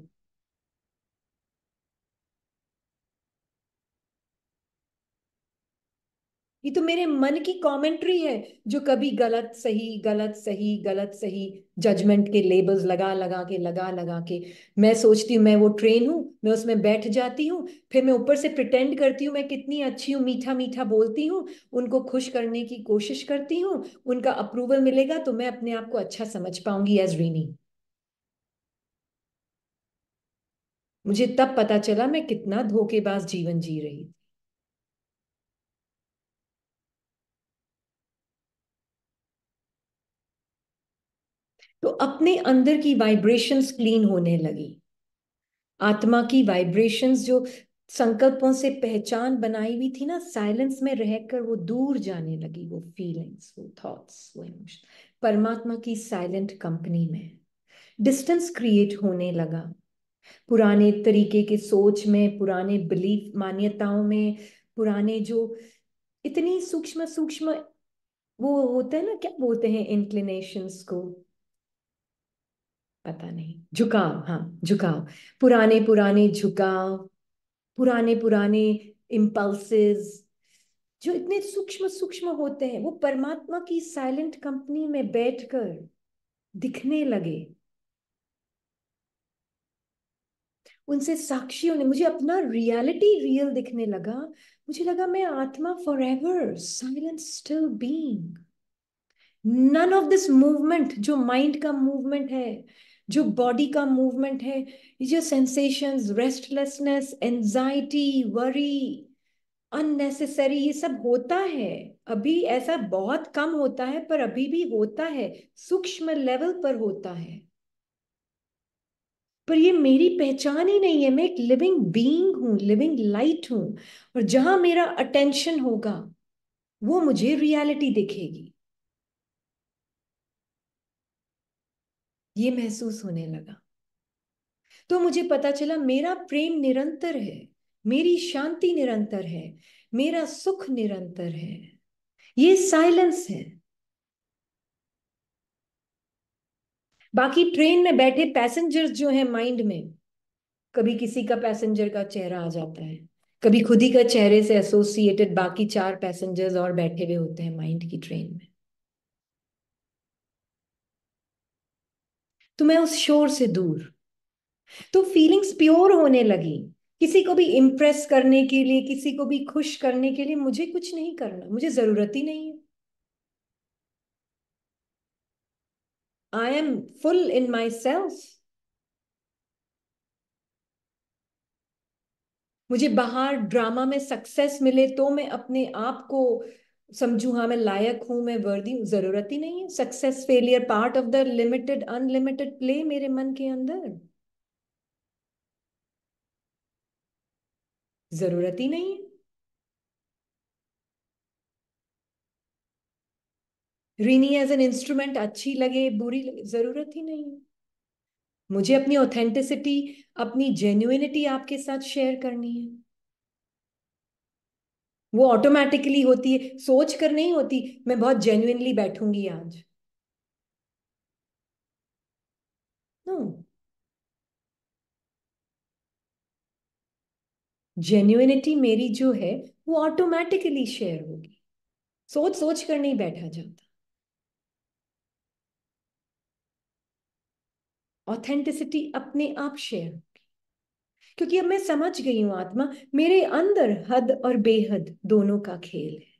ये तो मेरे मन की कमेंट्री है जो कभी गलत सही गलत सही गलत सही जजमेंट के लेबल्स लगा लगा के लगा लगा के मैं सोचती हूँ मैं वो ट्रेन हूँ मैं उसमें बैठ जाती हूँ फिर मैं ऊपर से प्रिटेंड करती हूँ मैं कितनी अच्छी हूँ मीठा मीठा बोलती हूँ उनको खुश करने की कोशिश करती हूँ उनका अप्रूवल मिलेगा तो मैं अपने आप को अच्छा समझ पाऊंगी एज रीनी मुझे तब पता चला मैं कितना धोखेबाज जीवन जी रही थी तो अपने अंदर की वाइब्रेशंस क्लीन होने लगी आत्मा की वाइब्रेशंस जो संकल्पों से पहचान बनाई हुई थी ना साइलेंस में रहकर वो दूर जाने लगी वो फीलिंग्स वो थॉट्स वो इमोशन परमात्मा की साइलेंट कंपनी में डिस्टेंस क्रिएट होने लगा पुराने तरीके के सोच में पुराने बिलीफ मान्यताओं में पुराने जो इतनी सूक्ष्म सूक्ष्म वो होते हैं ना क्या बोलते हैं इंक्लिनेशंस को पता नहीं झुकाव हाँ झुकाव पुराने पुराने झुकाव पुराने पुराने इम्पल्सिस जो इतने सूक्ष्म सूक्ष्म होते हैं वो परमात्मा की साइलेंट कंपनी में बैठकर दिखने लगे उनसे साक्षी होने मुझे अपना रियलिटी रियल दिखने लगा मुझे लगा मैं आत्मा forever silent still being none of this movement जो माइंड का मूवमेंट है जो बॉडी का मूवमेंट है ये जो sensations restlessness anxiety worry unnecessary ये सब होता है अभी ऐसा बहुत कम होता है पर अभी भी होता है सूक्ष्म लेवल पर होता है पर ये मेरी पहचान ही नहीं है मैं एक लिविंग बीइंग हूँ लिविंग लाइट हूँ और जहां मेरा अटेंशन होगा वो मुझे रियलिटी दिखेगी ये महसूस होने लगा तो मुझे पता चला मेरा प्रेम निरंतर है मेरी शांति निरंतर है मेरा सुख निरंतर है ये साइलेंस है बाकी ट्रेन में बैठे पैसेंजर्स जो है माइंड में कभी किसी का पैसेंजर का चेहरा आ जाता है कभी खुद ही का चेहरे से एसोसिएटेड बाकी चार पैसेंजर्स और बैठे हुए होते हैं माइंड की ट्रेन में तो मैं उस शोर से दूर तो फीलिंग्स प्योर होने लगी किसी को भी इम्प्रेस करने के लिए किसी को भी खुश करने के लिए मुझे कुछ नहीं करना मुझे जरूरत ही नहीं है I am full in myself मुझे बाहर ड्रामा में सक्सेस मिले तो मैं अपने आप को समझू हाँ मैं लायक हूं मैं वर्दी हूँ जरूरत ही नहीं है success failure part of the limited unlimited play मेरे मन के अंदर जरूरत ही नहीं है रीनी एज एन इंस्ट्रूमेंट अच्छी लगे बुरी लगे जरूरत ही नहीं है मुझे अपनी ऑथेंटिसिटी अपनी जेन्युनिटी आपके साथ शेयर करनी है वो ऑटोमेटिकली होती है सोच कर नहीं होती मैं बहुत जेन्युनली बैठूंगी आज नो जेन्युनिटी मेरी जो है वो ऑटोमेटिकली शेयर होगी सोच सोच कर नहीं बैठा जाता ऑथेंटिसिटी अपने आप शेयर क्योंकि अब मैं समझ गई हूं आत्मा मेरे अंदर हद और बेहद दोनों का खेल है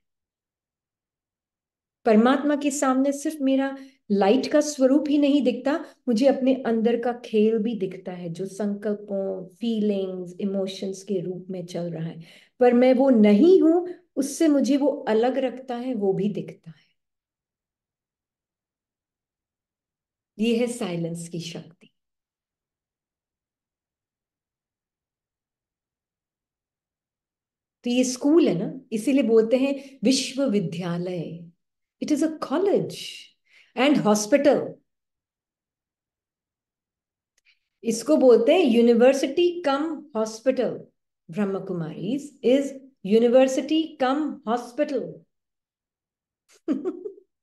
परमात्मा के सामने सिर्फ मेरा लाइट का स्वरूप ही नहीं दिखता मुझे अपने अंदर का खेल भी दिखता है जो संकल्पों फीलिंग्स इमोशंस के रूप में चल रहा है पर मैं वो नहीं हूं उससे मुझे वो अलग रखता है वो भी दिखता है ये है साइलेंस की शक्ति तो ये स्कूल है ना इसीलिए बोलते हैं विश्वविद्यालय it is a college and hospital इसको बोलते हैं university cum hospital Brahma Kumari is university cum hospital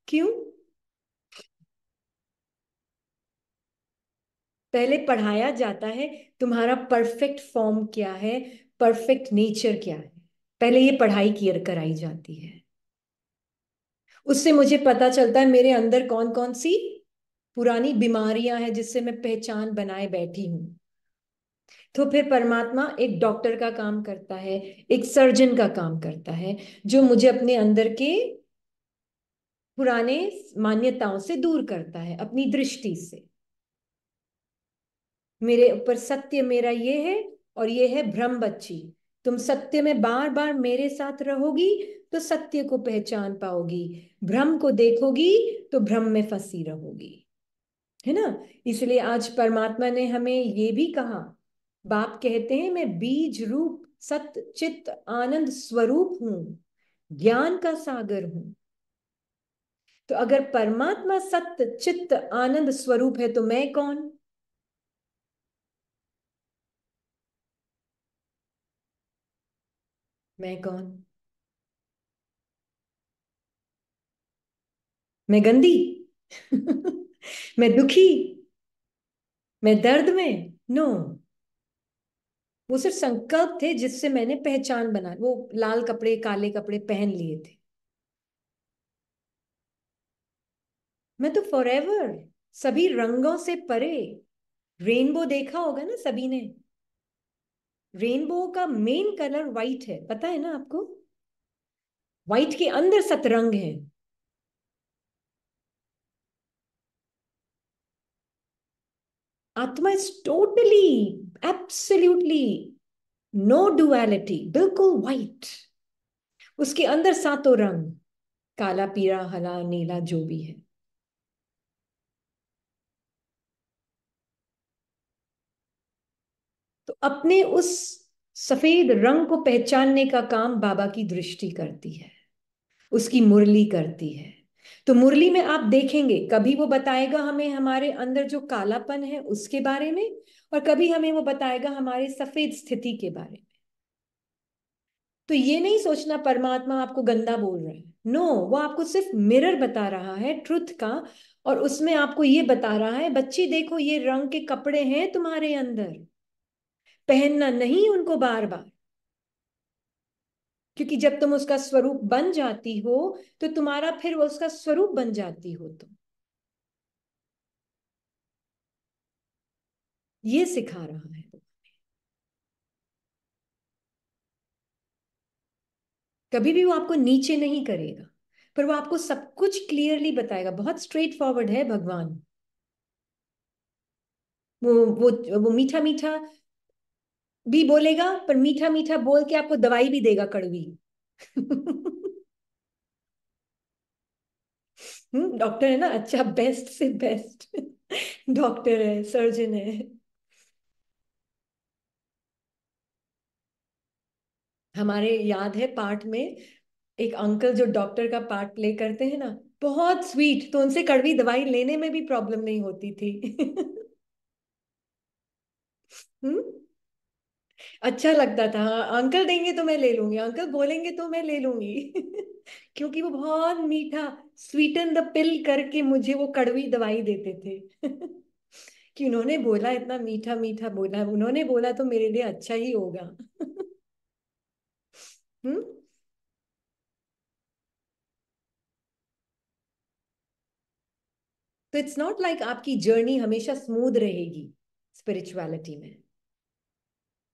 क्यों पहले पढ़ाया जाता है तुम्हारा परफेक्ट फॉर्म क्या है परफेक्ट नेचर क्या है पहले ये पढ़ाई कियर कराई जाती है उससे मुझे पता चलता है मेरे अंदर कौन कौन सी पुरानी बीमारियां हैं जिससे मैं पहचान बनाए बैठी हूं तो फिर परमात्मा एक डॉक्टर का काम करता है एक सर्जन का काम करता है जो मुझे अपने अंदर के पुराने मान्यताओं से दूर करता है अपनी दृष्टि से मेरे ऊपर सत्य मेरा ये है और ये है भ्रम बच्ची तुम सत्य में बार बार मेरे साथ रहोगी तो सत्य को पहचान पाओगी भ्रम को देखोगी तो भ्रम में फंसी रहोगी है ना इसलिए आज परमात्मा ने हमें ये भी कहा बाप कहते हैं मैं बीज रूप सत्य चित्त आनंद स्वरूप हूं ज्ञान का सागर हूं तो अगर परमात्मा सत्य चित्त आनंद स्वरूप है तो मैं कौन मैं कौन मैं गंदी मैं दुखी मैं दर्द में नो no. वो सिर्फ संकल्प थे जिससे मैंने पहचान बना वो लाल कपड़े काले कपड़े पहन लिए थे मैं तो एवर सभी रंगों से परे रेनबो देखा होगा ना सभी ने रेनबो का मेन कलर व्हाइट है पता है ना आपको व्हाइट के अंदर सतरंग है आत्मा is totally absolutely no duality बिल्कुल व्हाइट उसके अंदर सातों रंग काला पीला हला नीला जो भी है अपने उस सफेद रंग को पहचानने का काम बाबा की दृष्टि करती है उसकी मुरली करती है तो मुरली में आप देखेंगे कभी वो बताएगा हमें हमारे अंदर जो कालापन है उसके बारे में और कभी हमें वो बताएगा हमारे सफेद स्थिति के बारे में तो ये नहीं सोचना परमात्मा आपको गंदा बोल रहा है नो no, वो आपको सिर्फ मिरर बता रहा है ट्रुथ का और उसमें आपको ये बता रहा है बच्ची देखो ये रंग के कपड़े हैं तुम्हारे अंदर पहनना नहीं उनको बार बार क्योंकि जब तुम उसका स्वरूप बन जाती हो तो तुम्हारा फिर वो उसका स्वरूप बन जाती हो तुम ये सिखा रहा है कभी भी वो आपको नीचे नहीं करेगा पर वो आपको सब कुछ क्लियरली बताएगा बहुत स्ट्रेट फॉरवर्ड है भगवान वो वो वो मीठा मीठा भी बोलेगा पर मीठा मीठा बोल के आपको दवाई भी देगा कड़वी हम्म, डॉक्टर है ना अच्छा बेस्ट से बेस्ट डॉक्टर है सर्जन है हमारे याद है पार्ट में एक अंकल जो डॉक्टर का पार्ट प्ले करते हैं ना बहुत स्वीट तो उनसे कड़वी दवाई लेने में भी प्रॉब्लम नहीं होती थी हम्म अच्छा लगता था अंकल देंगे तो मैं ले लूंगी अंकल बोलेंगे तो मैं ले लूंगी क्योंकि वो बहुत मीठा स्वीटन द पिल करके मुझे वो कड़वी दवाई देते थे कि उन्होंने बोला इतना मीठा मीठा बोला उन्होंने बोला तो मेरे लिए अच्छा ही होगा हम्म तो इट्स नॉट लाइक आपकी जर्नी हमेशा स्मूथ रहेगी स्पिरिचुअलिटी में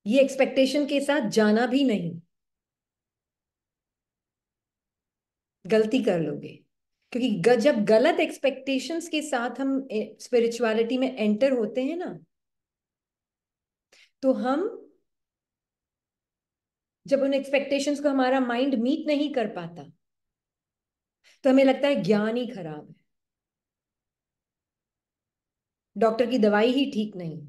ये एक्सपेक्टेशन के साथ जाना भी नहीं गलती कर लोगे क्योंकि जब गलत एक्सपेक्टेशंस के साथ हम स्पिरिचुअलिटी में एंटर होते हैं ना तो हम जब उन एक्सपेक्टेशंस को हमारा माइंड मीट नहीं कर पाता तो हमें लगता है ज्ञान ही खराब है डॉक्टर की दवाई ही ठीक नहीं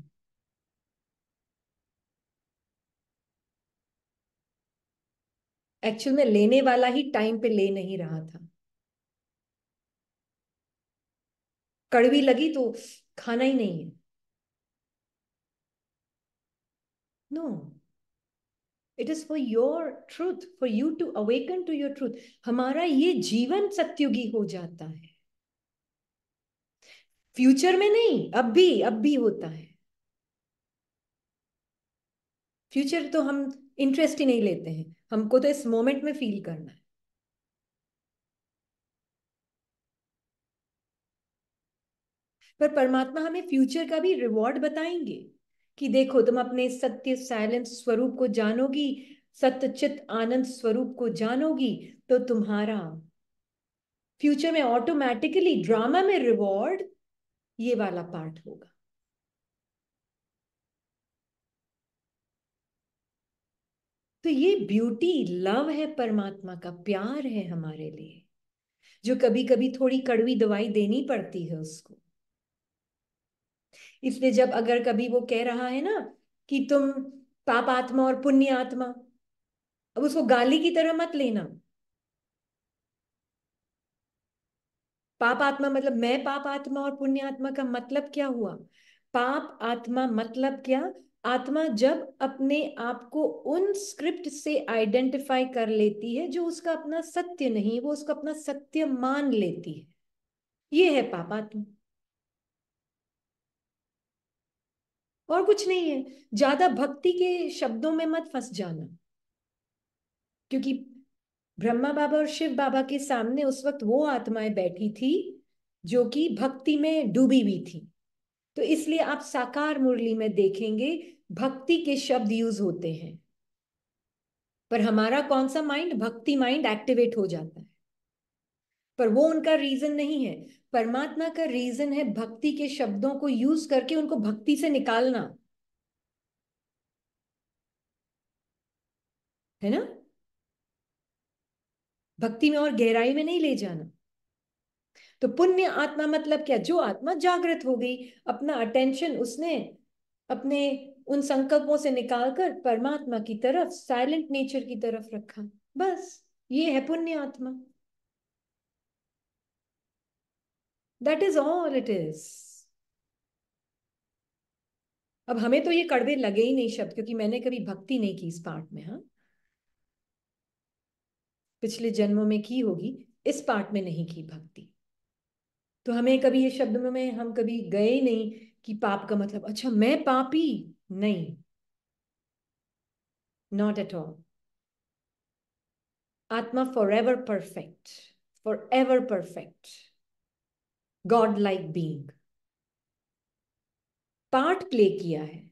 एक्चुअल में लेने वाला ही टाइम पे ले नहीं रहा था कड़वी लगी तो खाना ही नहीं है no it is for your truth for you to awaken to your truth हमारा ये जीवन सत्युगी हो जाता है फ्यूचर में नहीं अब भी अब भी होता है फ्यूचर तो हम इंटरेस्ट ही नहीं लेते हैं हमको तो इस मोमेंट में फील करना है पर परमात्मा हमें फ्यूचर का भी रिवॉर्ड बताएंगे कि देखो तुम अपने सत्य साइलेंस स्वरूप को जानोगी सत्य चित आनंद स्वरूप को जानोगी तो तुम्हारा फ्यूचर में ऑटोमेटिकली ड्रामा में रिवॉर्ड ये वाला पार्ट होगा तो ये ब्यूटी लव है परमात्मा का प्यार है हमारे लिए जो कभी कभी थोड़ी कड़वी दवाई देनी पड़ती है उसको इसलिए जब अगर कभी वो कह रहा है ना कि तुम पाप आत्मा और पुण्य आत्मा अब उसको गाली की तरह मत लेना पाप आत्मा मतलब मैं पाप आत्मा और पुण्य आत्मा का मतलब क्या हुआ पाप आत्मा मतलब क्या आत्मा जब अपने आप को उन स्क्रिप्ट से आइडेंटिफाई कर लेती है जो उसका अपना सत्य नहीं वो उसका अपना सत्य मान लेती है ये है पापात्मा और कुछ नहीं है ज्यादा भक्ति के शब्दों में मत फंस जाना क्योंकि ब्रह्मा बाबा और शिव बाबा के सामने उस वक्त वो आत्माएं बैठी थी जो कि भक्ति में डूबी हुई थी तो इसलिए आप साकार मुरली में देखेंगे भक्ति के शब्द यूज होते हैं पर हमारा कौन सा माइंड भक्ति माइंड एक्टिवेट हो जाता है पर वो उनका रीजन नहीं है परमात्मा का रीजन है भक्ति के शब्दों को यूज करके उनको भक्ति से निकालना है ना भक्ति में और गहराई में नहीं ले जाना तो पुण्य आत्मा मतलब क्या जो आत्मा जागृत हो गई अपना अटेंशन उसने अपने उन संकल्पों से निकालकर परमात्मा की तरफ साइलेंट नेचर की तरफ रखा बस ये है पुण्य आत्मा that is all it is अब हमें तो ये कड़वे लगे ही नहीं शब्द क्योंकि मैंने कभी भक्ति नहीं की इस पार्ट में हाँ पिछले जन्मों में की होगी इस पार्ट में नहीं की भक्ति तो हमें कभी ये शब्द में हम कभी गए नहीं कि पाप का मतलब अच्छा मैं पापी नहीं नॉट एट ऑल आत्मा forever perfect forever perfect God like being part play किया है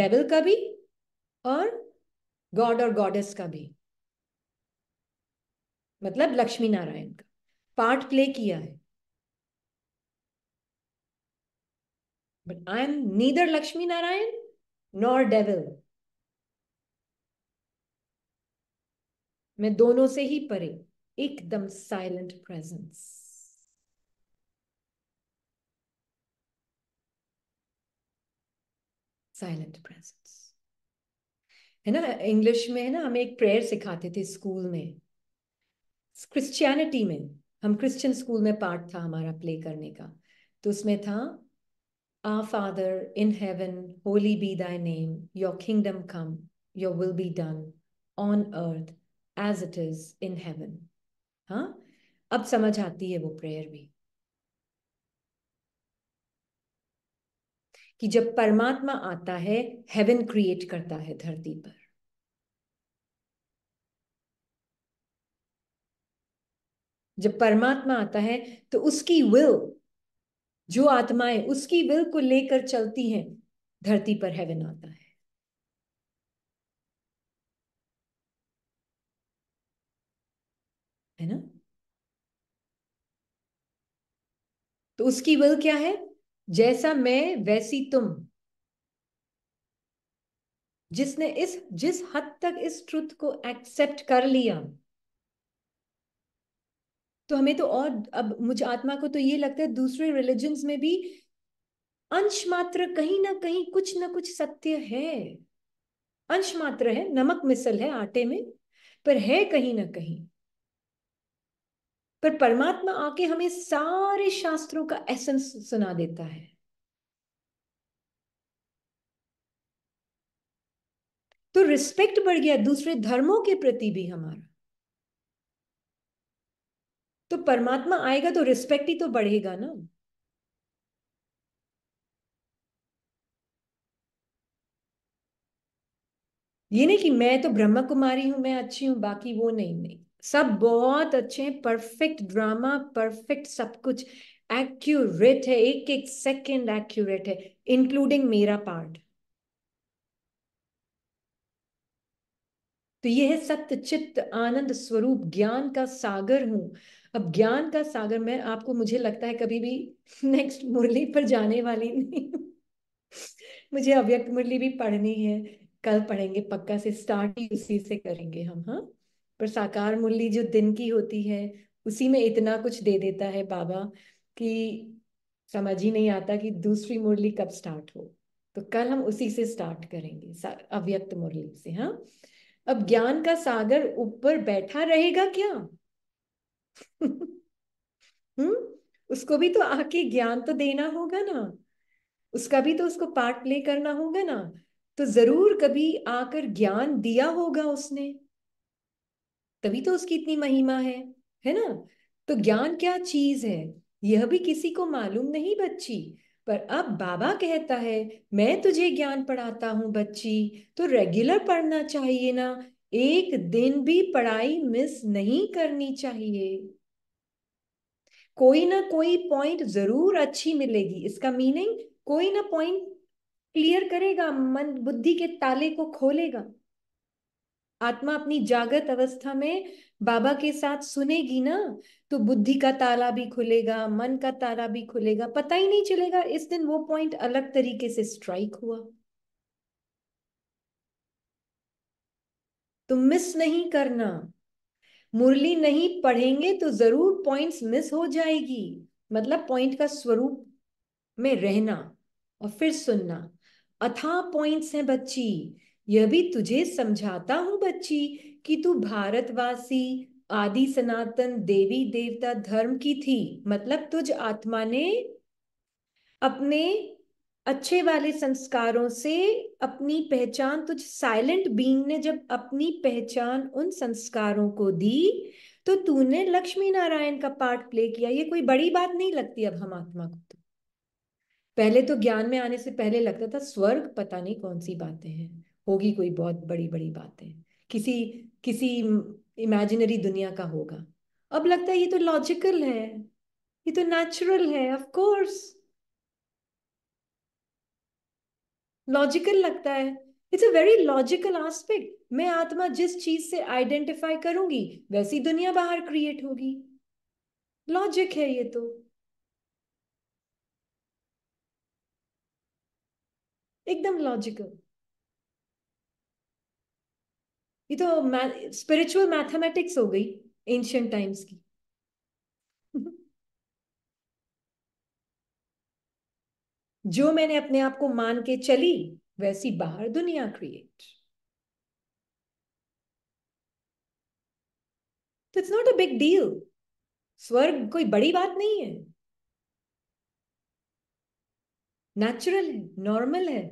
डेविल का भी और गॉड और गॉडेस का भी मतलब लक्ष्मी नारायण का पार्ट प्ले किया है But I'm neither Lakshmi Narayan nor devil. मैं दोनों से ही परे एकदम साइलेंट प्रेजेंस साइलेंट प्रेजेंस है ना इंग्लिश में है ना हमें एक प्रेयर सिखाते थे स्कूल में क्रिश्चियनिटी में हम क्रिश्चियन स्कूल में पार्ट था हमारा प्ले करने का तो उसमें था Our Father in heaven, holy be thy name. Your kingdom come, your will be done on earth as it is in heaven. Huh? अब समझ आती है वो प्रेयर भी कि जब परमात्मा आता है हेवन क्रिएट करता है धरती पर जब परमात्मा आता है तो उसकी विल जो आत्माएं उसकी विल को लेकर चलती हैं धरती पर हेवन आता है है ना तो उसकी विल क्या है जैसा मैं वैसी तुम जिसने इस जिस हद तक इस ट्रुथ को एक्सेप्ट कर लिया तो हमें तो और अब मुझे आत्मा को तो ये लगता है दूसरे रिलीजन में भी अंश मात्र कहीं ना कहीं कुछ ना कुछ सत्य है अंश मात्र है नमक मिसल है आटे में पर है कहीं ना कहीं पर परमात्मा आके हमें सारे शास्त्रों का एसेंस सुना देता है तो रिस्पेक्ट बढ़ गया दूसरे धर्मों के प्रति भी हमारा तो परमात्मा आएगा तो रिस्पेक्ट ही तो बढ़ेगा ना ये नहीं कि मैं तो ब्रह्म कुमारी हूं मैं अच्छी हूं बाकी वो नहीं नहीं सब बहुत अच्छे हैं परफेक्ट ड्रामा परफेक्ट सब कुछ एक्यूरेट है एक एक सेकंड एक्यूरेट है इंक्लूडिंग मेरा पार्ट तो यह है सत्य चित्त आनंद स्वरूप ज्ञान का सागर हूं अब ज्ञान का सागर में आपको मुझे लगता है कभी भी नेक्स्ट मुरली पर जाने वाली नहीं मुझे अव्यक्त मुरली भी पढ़नी है कल पढ़ेंगे पक्का से स्टार्ट ही उसी से करेंगे हम हाँ पर साकार मुरली जो दिन की होती है उसी में इतना कुछ दे देता है बाबा कि समझ ही नहीं आता कि दूसरी मुरली कब स्टार्ट हो तो कल हम उसी से स्टार्ट करेंगे अव्यक्त मुरली से हाँ अब ज्ञान का सागर ऊपर बैठा रहेगा क्या हम्म उसको भी तो आके ज्ञान तो देना होगा ना उसका भी तो उसको पार्ट प्ले करना होगा ना तो जरूर कभी आकर ज्ञान दिया होगा उसने तभी तो उसकी इतनी महिमा है है ना तो ज्ञान क्या चीज है यह भी किसी को मालूम नहीं बच्ची पर अब बाबा कहता है मैं तुझे ज्ञान पढ़ाता हूं बच्ची तो रेगुलर पढ़ना चाहिए ना एक दिन भी पढ़ाई मिस नहीं करनी चाहिए कोई ना कोई पॉइंट जरूर अच्छी मिलेगी इसका मीनिंग कोई ना पॉइंट क्लियर करेगा मन बुद्धि के ताले को खोलेगा आत्मा अपनी जागृत अवस्था में बाबा के साथ सुनेगी ना तो बुद्धि का ताला भी खुलेगा मन का ताला भी खुलेगा पता ही नहीं चलेगा इस दिन वो पॉइंट अलग तरीके से स्ट्राइक हुआ तो मिस नहीं करना मुरली नहीं पढ़ेंगे तो जरूर पॉइंट्स मिस हो जाएगी मतलब पॉइंट का स्वरूप में रहना और फिर सुनना अथा पॉइंट्स हैं बच्ची यह भी तुझे समझाता हूं बच्ची कि तू भारतवासी आदि सनातन देवी देवता धर्म की थी मतलब तुझ आत्मा ने अपने अच्छे वाले संस्कारों से अपनी पहचान तुझ तो साइलेंट बीइंग ने जब अपनी पहचान उन संस्कारों को दी तो तूने लक्ष्मी नारायण का पार्ट प्ले किया ये कोई बड़ी बात नहीं लगती अब हम आत्मा को तो पहले तो ज्ञान में आने से पहले लगता था स्वर्ग पता नहीं कौन सी बातें हैं होगी कोई बहुत बड़ी बड़ी बातें किसी किसी इमेजिनरी दुनिया का होगा अब लगता है ये तो लॉजिकल है ये तो नेचुरल है ऑफ कोर्स लॉजिकल लगता है it's a very logical aspect मैं आत्मा जिस चीज से आइडेंटिफाई करूंगी वैसी दुनिया बाहर क्रिएट होगी लॉजिक है ये तो एकदम लॉजिकल ये तो स्पिरिचुअल मैथमेटिक्स हो गई एंशियंट टाइम्स की जो मैंने अपने आप को मान के चली वैसी बाहर दुनिया क्रिएट तो it's not a big deal स्वर्ग कोई बड़ी बात नहीं है नेचुरल है नॉर्मल है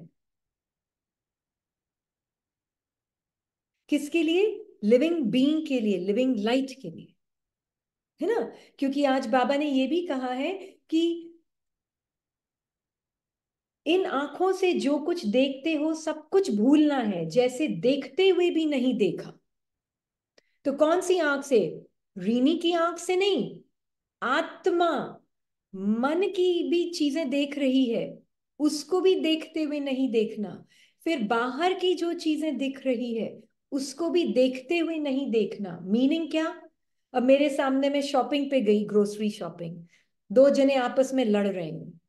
किसके लिए लिविंग बीइंग के लिए लिविंग लाइट के लिए है ना क्योंकि आज बाबा ने ये भी कहा है कि इन आंखों से जो कुछ देखते हो सब कुछ भूलना है जैसे देखते हुए भी नहीं देखा तो कौन सी आंख से रीनी की आंख से नहीं आत्मा मन की भी चीजें देख रही है उसको भी देखते हुए नहीं देखना फिर बाहर की जो चीजें दिख रही है उसको भी देखते हुए नहीं देखना मीनिंग क्या अब मेरे सामने मैं शॉपिंग पे गई ग्रोसरी शॉपिंग दो जने आपस में लड़ रहे हैं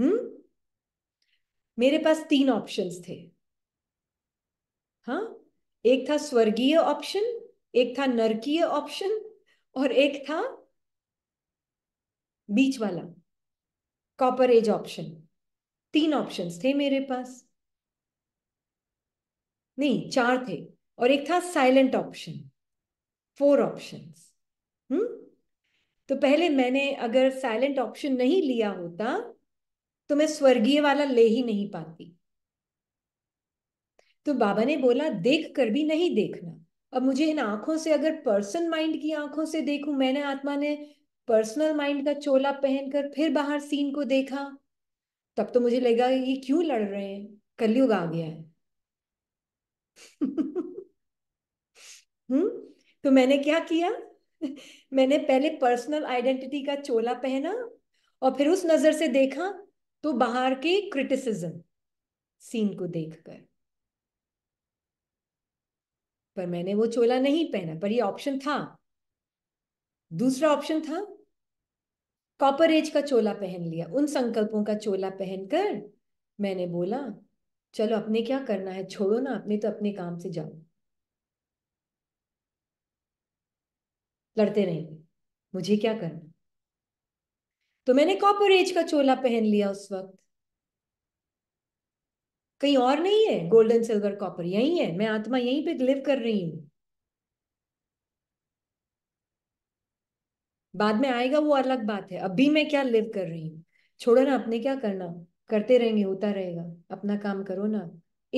हम्म मेरे पास तीन ऑप्शंस थे हाँ एक था स्वर्गीय ऑप्शन एक था नरकीय ऑप्शन और एक था बीच वाला कॉपर एज ऑप्शन तीन ऑप्शंस थे मेरे पास नहीं चार थे और एक था silent option four options hmm तो पहले मैंने अगर साइलेंट ऑप्शन नहीं लिया होता तो मैं स्वर्गीय वाला ले ही नहीं पाती तो बाबा ने बोला देख कर भी नहीं देखना अब मुझे इन आंखों से अगर पर्सन माइंड की आंखों से देखूं मैंने आत्मा ने पर्सनल माइंड का चोला पहनकर फिर बाहर सीन को देखा तब तो मुझे लगा ये क्यों लड़ रहे हैं कलयुग आ गया है हम्म तो मैंने क्या किया मैंने पहले पर्सनल आइडेंटिटी का चोला पहना और फिर उस नजर से देखा तो बाहर के क्रिटिसिज्म सीन को देखकर पर मैंने वो चोला नहीं पहना पर ये ऑप्शन था दूसरा ऑप्शन था कॉपर एज का चोला पहन लिया उन संकल्पों का चोला पहनकर मैंने बोला चलो अपने क्या करना है छोड़ो ना अपने तो अपने काम से जाओ लड़ते रहेंगे मुझे क्या करना तो मैंने कॉपर एज का चोला पहन लिया उस वक्त कहीं और नहीं है गोल्डन सिल्वर कॉपर यही है मैं आत्मा यहीं पे लिव कर रही हूं बाद में आएगा वो अलग बात है अभी मैं क्या लिव कर रही हूँ छोड़ो ना अपने क्या करना करते रहेंगे होता रहेगा अपना काम करो ना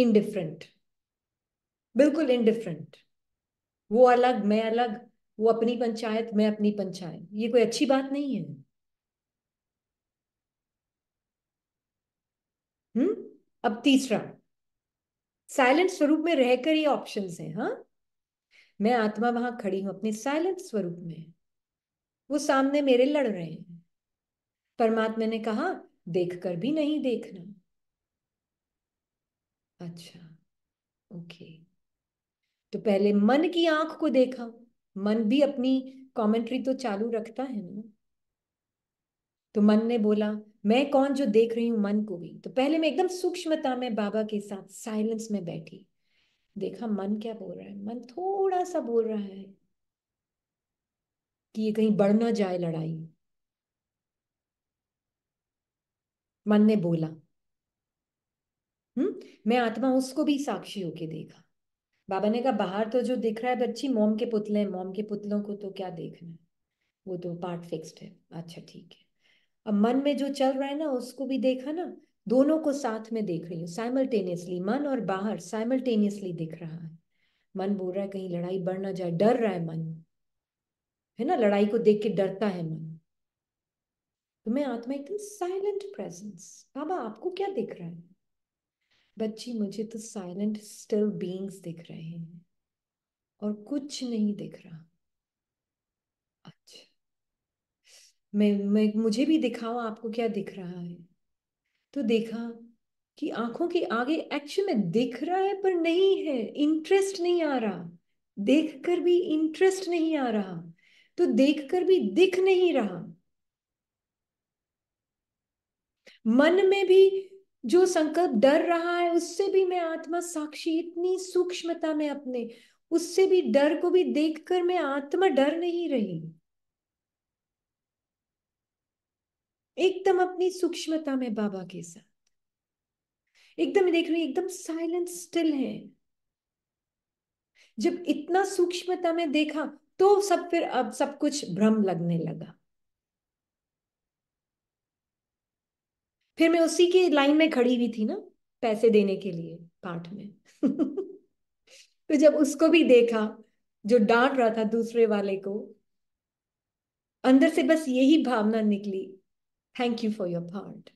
इनडिफरेंट बिल्कुल इनडिफरेंट वो अलग मैं अलग वो अपनी पंचायत मैं अपनी पंचायत ये कोई अच्छी बात नहीं है अब तीसरा साइलेंट स्वरूप में रहकर ये ऑप्शन है हाँ मैं आत्मा वहां खड़ी हूं अपने साइलेंट स्वरूप में वो सामने मेरे लड़ रहे हैं परमात्मा ने कहा देखकर भी नहीं देखना अच्छा ओके तो पहले मन की आंख को देखा मन भी अपनी कमेंट्री तो चालू रखता है ना तो मन ने बोला मैं कौन जो देख रही हूँ मन को भी तो पहले मैं एकदम सूक्ष्मता में बाबा के साथ साइलेंस में बैठी देखा मन क्या बोल रहा है मन थोड़ा सा बोल रहा है कि ये कहीं बढ़ ना जाए लड़ाई मन ने बोला हम्म मैं आत्मा उसको भी साक्षी होके देखा बाबा ने कहा बाहर तो जो दिख रहा है बच्ची मोम के पुतले मोम के पुतलों को तो क्या देखना है वो तो पार्ट फिक्स्ड है अच्छा ठीक है अब मन में जो चल रहा है ना उसको भी देखा ना दोनों को साथ में देख रही हूँ साइमल्टेनियसली मन और बाहर साइमल्टेनियसली दिख रहा है मन बोल रहा है कहीं लड़ाई बढ़ ना जाए डर रहा है मन है ना लड़ाई को देख के डरता है मन तो मैं आत्मा एकदम साइलेंट प्रेजेंस बाबा आपको क्या दिख रहा है बच्ची मुझे तो साइलेंट स्टिल बींग्स दिख रहे हैं और कुछ नहीं दिख रहा मैं मैं मुझे भी दिखाओ आपको क्या दिख रहा है तो देखा कि आंखों के आगे एक्चुअल में दिख रहा है पर नहीं है इंटरेस्ट नहीं आ रहा देखकर भी इंटरेस्ट नहीं आ रहा तो देखकर भी दिख नहीं रहा मन में भी जो संकल्प डर रहा है उससे भी मैं आत्मा साक्षी इतनी सूक्ष्मता में अपने उससे भी डर को भी देखकर मैं आत्मा डर नहीं रही एकदम अपनी सूक्ष्मता में बाबा के साथ एकदम देख रही एकदम साइलेंट स्टिल है जब इतना सूक्ष्मता में देखा तो सब फिर अब सब कुछ भ्रम लगने लगा फिर मैं उसी के लाइन में खड़ी हुई थी ना पैसे देने के लिए पाठ में तो जब उसको भी देखा जो डांट रहा था दूसरे वाले को अंदर से बस यही भावना निकली Thank you for your part.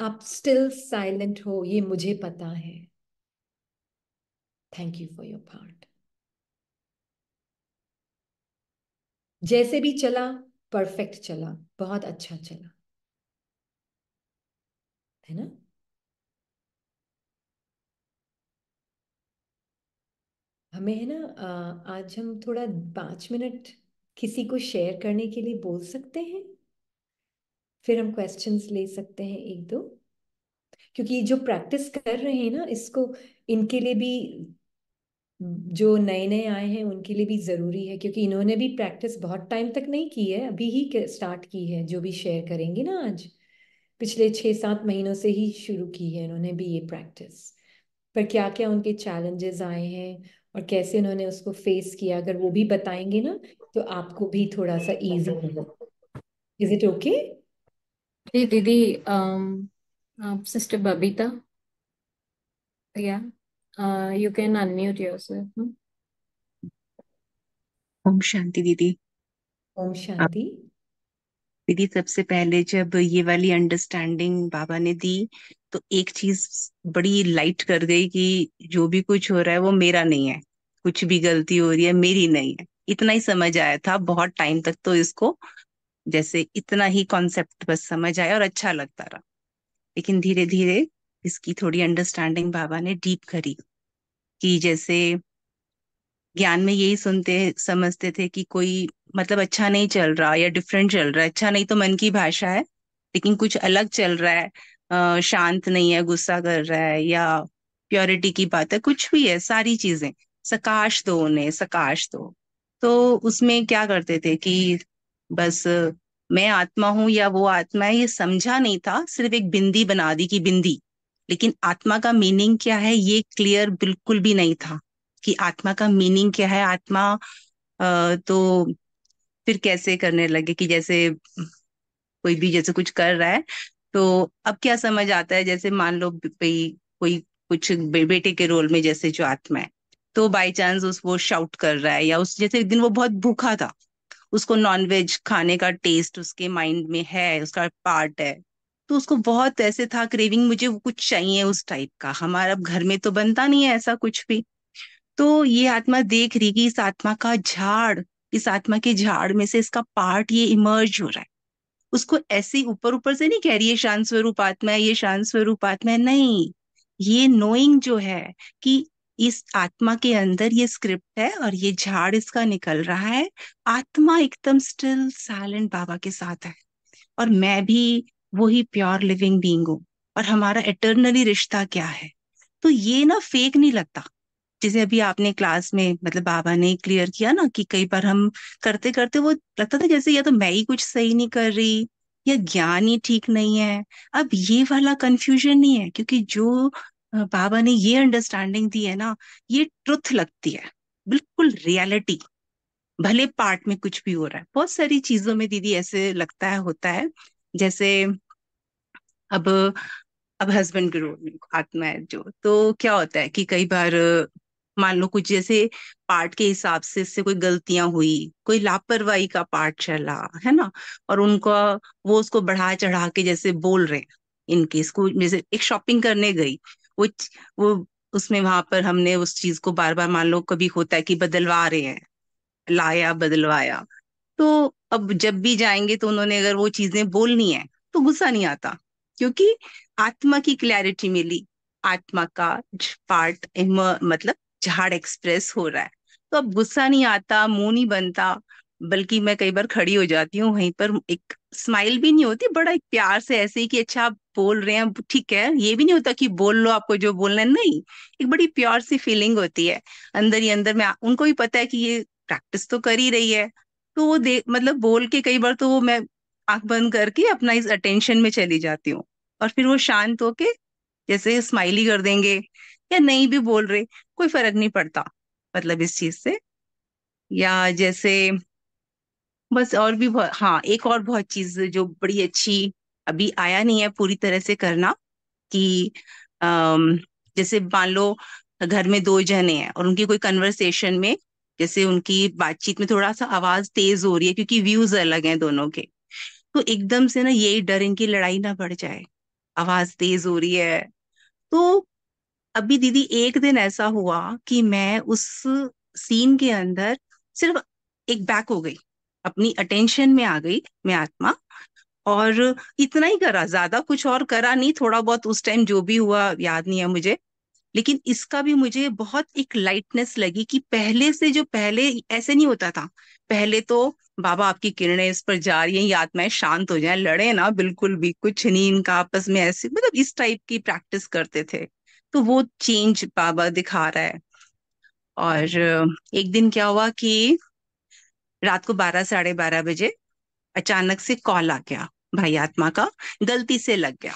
आप स्टिल साइलेंट हो ये मुझे पता है thank you for your part जैसे भी चला परफेक्ट चला बहुत अच्छा चला है ना हमें है ना आज हम थोड़ा पांच मिनट किसी को शेयर करने के लिए बोल सकते हैं फिर हम क्वेश्चंस ले सकते हैं एक दो क्योंकि जो प्रैक्टिस कर रहे हैं ना इसको इनके लिए भी जो नए नए आए हैं उनके लिए भी ज़रूरी है क्योंकि इन्होंने भी प्रैक्टिस बहुत टाइम तक नहीं की है अभी ही स्टार्ट की है जो भी शेयर करेंगे ना आज पिछले छः सात महीनों से ही शुरू की है इन्होंने भी ये प्रैक्टिस पर क्या क्या उनके चैलेंजेस आए हैं और कैसे उन्होंने उसको फेस किया अगर वो भी बताएंगे ना तो आपको भी थोड़ा सा इजी होगा इज इट ओके जी दीदी um, आप सिस्टर बबीता या you can unmute yourself Om Shanti didi Om Shanti दीदी सबसे पहले जब ये वाली अंडरस्टैंडिंग बाबा ने दी तो एक चीज बड़ी लाइट कर गई कि जो भी कुछ हो रहा है वो मेरा नहीं है कुछ भी गलती हो रही है मेरी नहीं है इतना ही समझ आया था बहुत टाइम तक तो इसको जैसे इतना ही कॉन्सेप्ट बस समझ आया और अच्छा लगता रहा लेकिन धीरे धीरे इसकी थोड़ी अंडरस्टैंडिंग बाबा ने डीप करी कि जैसे ज्ञान में यही सुनते समझते थे कि कोई मतलब अच्छा नहीं चल रहा या डिफरेंट चल रहा है अच्छा नहीं तो मन की भाषा है लेकिन कुछ अलग चल रहा है शांत नहीं है गुस्सा कर रहा है या प्योरिटी की बात है कुछ भी है सारी चीजें सकाश दो उन्हें सकाश दो तो उसमें क्या करते थे कि बस मैं आत्मा हूं या वो आत्मा है ये समझा नहीं था सिर्फ एक बिंदी बना दी कि बिंदी लेकिन आत्मा का मीनिंग क्या है ये क्लियर बिल्कुल भी नहीं था कि आत्मा का मीनिंग क्या है आत्मा तो फिर कैसे करने लगे कि जैसे कोई भी जैसे कुछ कर रहा है तो अब क्या समझ आता है जैसे मान लो भाई कोई कुछ बे, बेटे के रोल में जैसे जो आत्मा है तो बाई चांस उस वो शाउट कर रहा है या उस जैसे एक दिन वो बहुत भूखा था उसको नॉनवेज खाने का टेस्ट उसके माइंड में है उसका पार्ट है तो उसको बहुत ऐसे था क्रेविंग मुझे वो कुछ चाहिए उस टाइप का हमारा घर में तो बनता नहीं है ऐसा कुछ भी तो ये आत्मा देख रही कि इस आत्मा का झाड़ इस आत्मा के झाड़ में से इसका पार्ट ये इमर्ज हो रहा है उसको ऐसे ही ऊपर ऊपर से नहीं कह रही है शांत स्वरूप आत्मा है ये शांत स्वरूप आत्मा है नहीं ये नोइंग जो है कि इस आत्मा के अंदर ये स्क्रिप्ट है और ये झाड़ इसका निकल रहा है आत्मा एकदम स्टिल साइलेंट बाबा के साथ है और मैं भी वो ही प्योर लिविंग बींग हूँ और हमारा एटर्नली रिश्ता क्या है तो ये ना फेक नहीं लगता जैसे अभी आपने क्लास में मतलब बाबा ने क्लियर किया ना कि कई बार हम करते करते वो लगता था जैसे या तो मैं ही कुछ सही नहीं कर रही या ज्ञान ही ठीक नहीं है अब ये वाला कंफ्यूजन नहीं है क्योंकि जो बाबा ने ये अंडरस्टैंडिंग दी है ना ये ट्रुथ लगती है बिल्कुल रियलिटी भले पार्ट में कुछ भी हो रहा है बहुत सारी चीजों में दीदी ऐसे लगता है होता है जैसे अब अब हस्बैंड के रोल में आत्मा है जो तो क्या होता है कि कई बार मान लो कुछ जैसे पार्ट के हिसाब से इससे कोई गलतियां हुई कोई लापरवाही का पार्ट चला है ना और उनका वो उसको बढ़ा चढ़ा के जैसे बोल रहे हैं इनके इसको जैसे एक शॉपिंग करने गई वो वो उसमें वहां पर हमने उस चीज को बार बार मान लो कभी होता है कि बदलवा रहे हैं लाया बदलवाया तो अब जब भी जाएंगे तो उन्होंने अगर वो चीजें बोलनी है तो गुस्सा नहीं आता क्योंकि आत्मा की क्लैरिटी मिली आत्मा का पार्ट मतलब झाड़ एक्सप्रेस हो रहा है तो अब गुस्सा नहीं आता मुंह नहीं बनता बल्कि मैं कई बार खड़ी हो जाती हूँ वहीं पर एक स्माइल भी नहीं होती बड़ा एक प्यार से ऐसे ही कि अच्छा आप बोल रहे हैं ठीक है ये भी नहीं होता कि बोल लो आपको जो बोलना है नहीं एक बड़ी प्यार सी फीलिंग होती है अंदर ही अंदर में उनको भी पता है कि ये प्रैक्टिस तो कर ही रही है तो वो दे मतलब बोल के कई बार तो वो मैं आंख बंद करके अपना इस अटेंशन में चली जाती हूँ और फिर वो शांत होके जैसे स्माइली कर देंगे या नहीं भी बोल रहे कोई फर्क नहीं पड़ता मतलब इस चीज से या जैसे बस और भी हाँ एक और बहुत चीज जो बड़ी अच्छी अभी आया नहीं है पूरी तरह से करना कि जैसे मान लो घर में दो जने हैं और उनकी कोई कन्वर्सेशन में जैसे उनकी बातचीत में थोड़ा सा आवाज तेज हो रही है क्योंकि व्यूज अलग हैं दोनों के तो एकदम से ना यही डर इनकी लड़ाई ना बढ़ जाए आवाज तेज हो रही है तो अभी दीदी एक दिन ऐसा हुआ कि मैं उस सीन के अंदर सिर्फ एक बैक हो गई अपनी अटेंशन में आ गई मैं आत्मा और इतना ही करा ज्यादा कुछ और करा नहीं थोड़ा बहुत उस टाइम जो भी हुआ याद नहीं है मुझे लेकिन इसका भी मुझे बहुत एक लाइटनेस लगी कि पहले से जो पहले ऐसे नहीं होता था पहले तो बाबा आपकी किरणें इस पर जा रही हैं आत्माएं शांत हो जाए लड़े ना बिल्कुल भी कुछ नहीं इनका आपस में ऐसे मतलब इस टाइप की प्रैक्टिस करते थे तो वो चेंज बाबा दिखा रहा है और एक दिन क्या हुआ कि रात को बारह साढ़े बारह बजे अचानक से कॉल आ गया भाई आत्मा का गलती से लग गया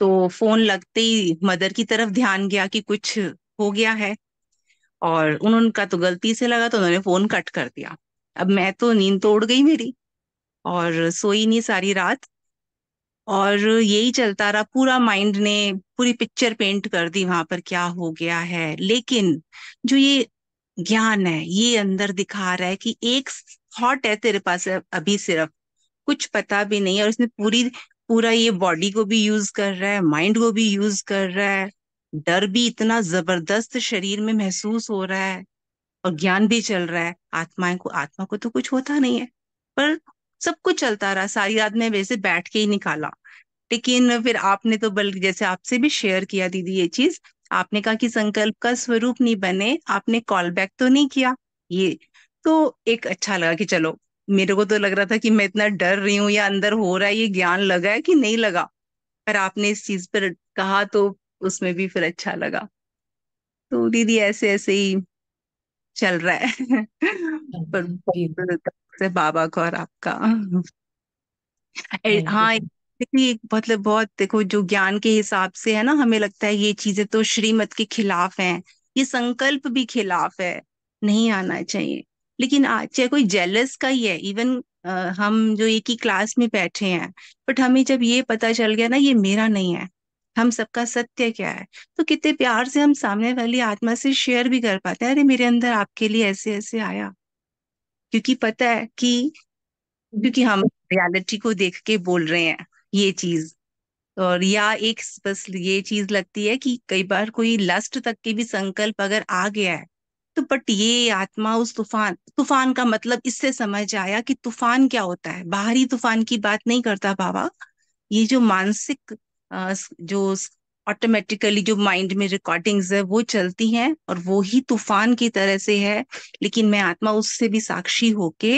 तो फोन लगते ही मदर की तरफ ध्यान गया कि कुछ हो गया है और उनका तो गलती से लगा तो उन्होंने फोन कट कर दिया अब मैं तो नींद तोड़ गई मेरी और सोई नहीं सारी रात और यही चलता रहा पूरा माइंड ने पूरी पिक्चर पेंट कर दी वहां पर क्या हो गया है लेकिन जो ये ज्ञान है ये अंदर दिखा रहा है कि एक थॉट है तेरे पास अभी सिर्फ कुछ पता भी नहीं और इसने पूरी पूरा ये बॉडी को भी यूज कर रहा है माइंड को भी यूज कर रहा है डर भी इतना जबरदस्त शरीर में महसूस हो रहा है और ज्ञान भी चल रहा है आत्माएं को आत्मा को तो कुछ होता नहीं है पर सब कुछ चलता रहा सारी रात में वैसे बैठ के ही निकाला लेकिन फिर आपने तो बल्कि जैसे आपसे भी शेयर किया दीदी ये चीज आपने कहा कि संकल्प का स्वरूप नहीं बने आपने कॉल बैक तो नहीं किया ये तो एक अच्छा लगा कि चलो मेरे को तो लग रहा था कि मैं इतना डर रही हूँ या अंदर हो रहा है ये ज्ञान लगा है कि नहीं लगा पर आपने इस चीज पर कहा तो उसमें भी फिर अच्छा लगा तो दीदी ऐसे ऐसे ही चल रहा है पर हैं बाबा का और आपका हाँ मतलब बहुत देखो जो ज्ञान के हिसाब से है ना हमें लगता है ये चीजें तो श्रीमत के खिलाफ हैं ये संकल्प भी खिलाफ है नहीं आना चाहिए लेकिन चाहे कोई जेलस का ही है इवन आ, हम जो एक ही क्लास में बैठे हैं बट हमें जब ये पता चल गया ना ये मेरा नहीं है हम सबका सत्य क्या है तो कितने प्यार से हम सामने वाली आत्मा से शेयर भी कर पाते हैं अरे मेरे अंदर आपके लिए ऐसे ऐसे आया क्योंकि पता है कि क्योंकि हम रियलिटी को देख के बोल रहे हैं ये चीज और या एक बस ये चीज लगती है कि कई बार कोई लस्ट तक के भी संकल्प अगर आ गया है तो बट ये आत्मा उस तूफान तूफान का मतलब इससे समझ आया कि तूफान क्या होता है बाहरी तूफान की बात नहीं करता बाबा ये जो मानसिक जो ऑटोमेटिकली जो माइंड में रिकॉर्डिंग्स है वो चलती हैं और वो ही तूफान की तरह से है लेकिन मैं आत्मा उससे भी साक्षी होके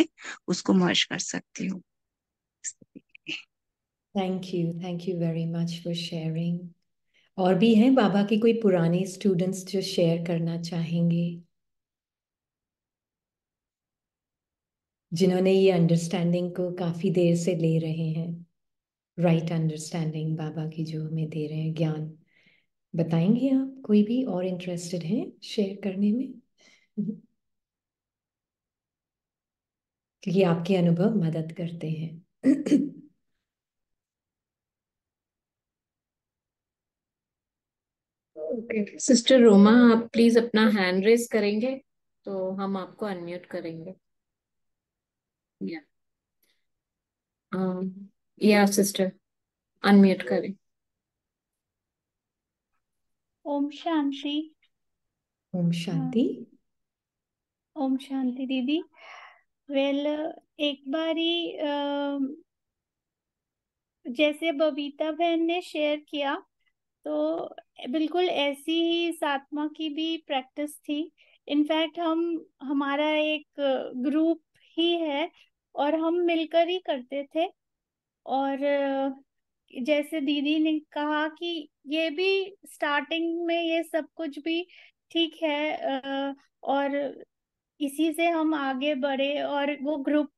उसको मर्ज कर सकती हूँ thank you thank you very much for sharing और भी हैं बाबा के कोई पुराने स्टूडेंट्स जो शेयर करना चाहेंगे जिन्होंने ये अंडरस्टैंडिंग को काफी देर से ले रहे हैं राइट right अंडरस्टैंडिंग बाबा की जो हमें दे रहे हैं ज्ञान बताएंगे आप कोई भी और इंटरेस्टेड हैं शेयर करने में हम्म। क्योंकि आपके अनुभव मदद करते हैं ओके सिस्टर रोमा आप प्लीज अपना हैंड रेस करेंगे तो हम आपको अनम्यूट करेंगे या या सिस्टर अनम्यूट करें ओम शांति ओम शांति हाँ। ओम शांति दीदी वेल एक बारी जैसे बबीता बहन ने शेयर किया तो बिल्कुल ऐसी ही सातमा की भी प्रैक्टिस थी इनफैक्ट हम हमारा एक ग्रुप ही है और हम मिलकर ही करते थे और जैसे दीदी ने कहा कि ये भी स्टार्टिंग में ये सब कुछ भी ठीक है और इसी से हम आगे बढ़े और वो ग्रुप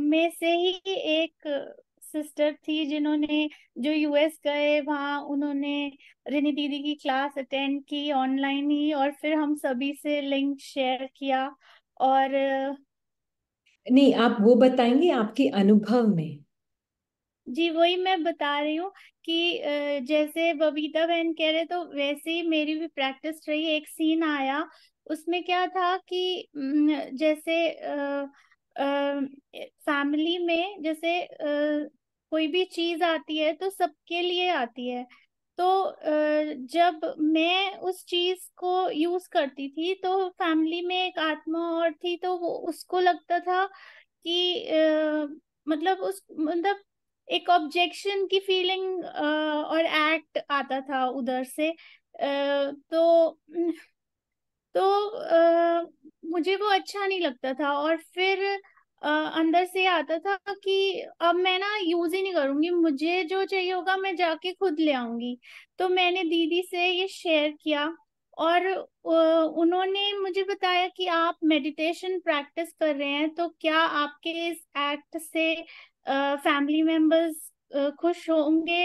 में से ही एक सिस्टर थी जिन्होंने जो यूएस गए वहाँ उन्होंने रिनी दीदी की क्लास अटेंड की ऑनलाइन ही और फिर हम सभी से लिंक शेयर किया और नहीं आप वो बताएंगे आपके अनुभव में जी वही मैं बता रही हूँ कि जैसे बबीता बहन कह रहे तो वैसे ही मेरी भी प्रैक्टिस रही एक सीन आया उसमें क्या था कि जैसे फैमिली में जैसे कोई भी चीज आती है तो सबके लिए आती है तो अ, जब मैं उस चीज को यूज करती थी तो फैमिली में एक आत्मा और थी तो वो उसको लगता था कि अ, मतलब उस मतलब एक ऑब्जेक्शन की फीलिंग uh, और एक्ट आता था उधर से uh, तो तो uh, मुझे वो अच्छा नहीं लगता था और फिर अंदर से आता था कि अब मैं ना यूज ही नहीं करूंगी मुझे जो चाहिए होगा मैं जाके खुद ले आऊंगी तो मैंने दीदी से ये शेयर किया और उन्होंने मुझे बताया कि आप मेडिटेशन प्रैक्टिस कर रहे हैं तो क्या आपके इस एक्ट से फैमिली मेंबर्स खुश होंगे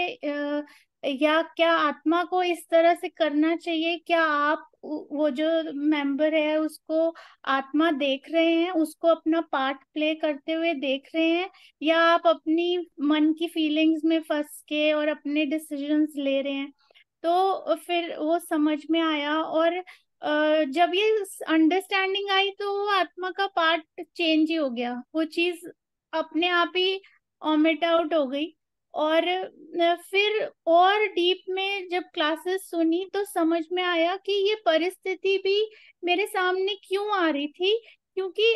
या क्या आत्मा को इस तरह से करना चाहिए क्या आप वो जो मेंबर है उसको आत्मा देख रहे हैं उसको अपना पार्ट प्ले करते हुए देख रहे हैं या आप अपनी मन की फीलिंग्स में फंस के और अपने डिसीजंस ले रहे हैं तो फिर वो समझ में आया और जब ये अंडरस्टैंडिंग आई तो वो आत्मा का पार्ट चेंज ही हो गया वो चीज अपने आप ही ऑमिट आउट हो गई और फिर और डीप में जब क्लासेस सुनी तो समझ में आया कि ये परिस्थिति भी मेरे सामने क्यों आ रही थी क्योंकि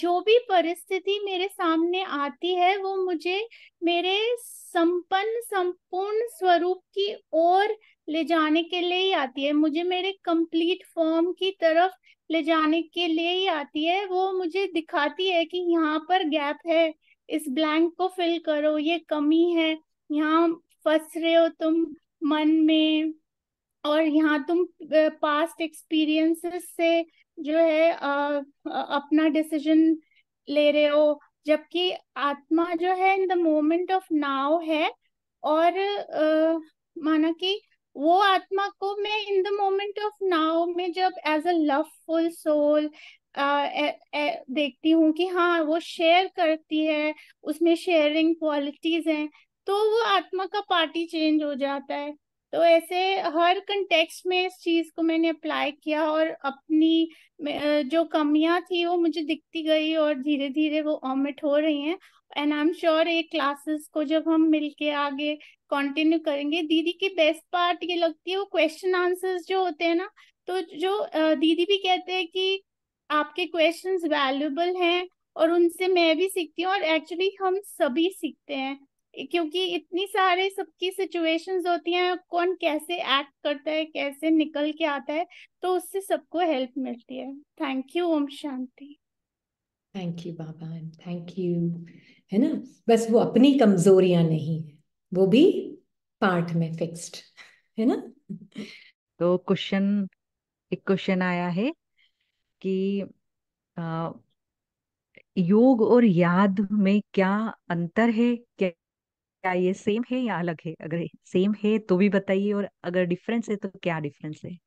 जो भी परिस्थिति मेरे सामने आती है वो मुझे मेरे संपन्न संपूर्ण स्वरूप की ओर ले जाने के लिए ही आती है मुझे मेरे कंप्लीट फॉर्म की तरफ ले जाने के लिए ही आती है वो मुझे दिखाती है कि यहाँ पर गैप है इस ब्लैंक को फिल करो ये कमी है यहाँ फंस रहे हो तुम मन में और यहाँ तुम पास्ट एक्सपीरियंसेस से जो है आ, अपना डिसीजन ले रहे हो जबकि आत्मा जो है in the moment of now है और आ, माना कि वो आत्मा को मैं in the moment of now में जब एज अ लवफुल सोल देखती हूँ कि हाँ वो शेयर करती है उसमें शेयरिंग क्वालिटीज हैं तो वो आत्मा का पार्टी चेंज हो जाता है तो ऐसे हर कंटेक्स्ट में इस चीज को मैंने अप्लाई किया और अपनी जो कमियां थी वो मुझे दिखती गई और धीरे धीरे वो ऑमिट हो रही हैं एंड आई एम श्योर ये क्लासेस को जब हम मिलके आगे कंटिन्यू करेंगे दीदी की बेस्ट पार्ट ये लगती है वो क्वेश्चन आंसर्स जो होते हैं ना तो जो दीदी भी कहते हैं कि आपके क्वेश्चंस वैल्यूबल हैं और उनसे मैं भी सीखती हूँ और एक्चुअली हम सभी सीखते हैं क्योंकि इतनी सारे सबकी सिचुएशंस होती हैं कौन कैसे एक्ट करता है कैसे निकल के आता है तो उससे सबको हेल्प मिलती है thank you Om Shanti thank you Baba thank you है ना बस वो अपनी कमजोरियां नहीं है वो भी पार्ट में फिक्स्ड है ना तो क्वेश्चन एक क्वेश्चन आया है कि आ, योग और याद में क्या अंतर है क्या क्या ये सेम है या अलग है अगर सेम है तो भी बताइए और अगर डिफरेंस है तो क्या डिफरेंस है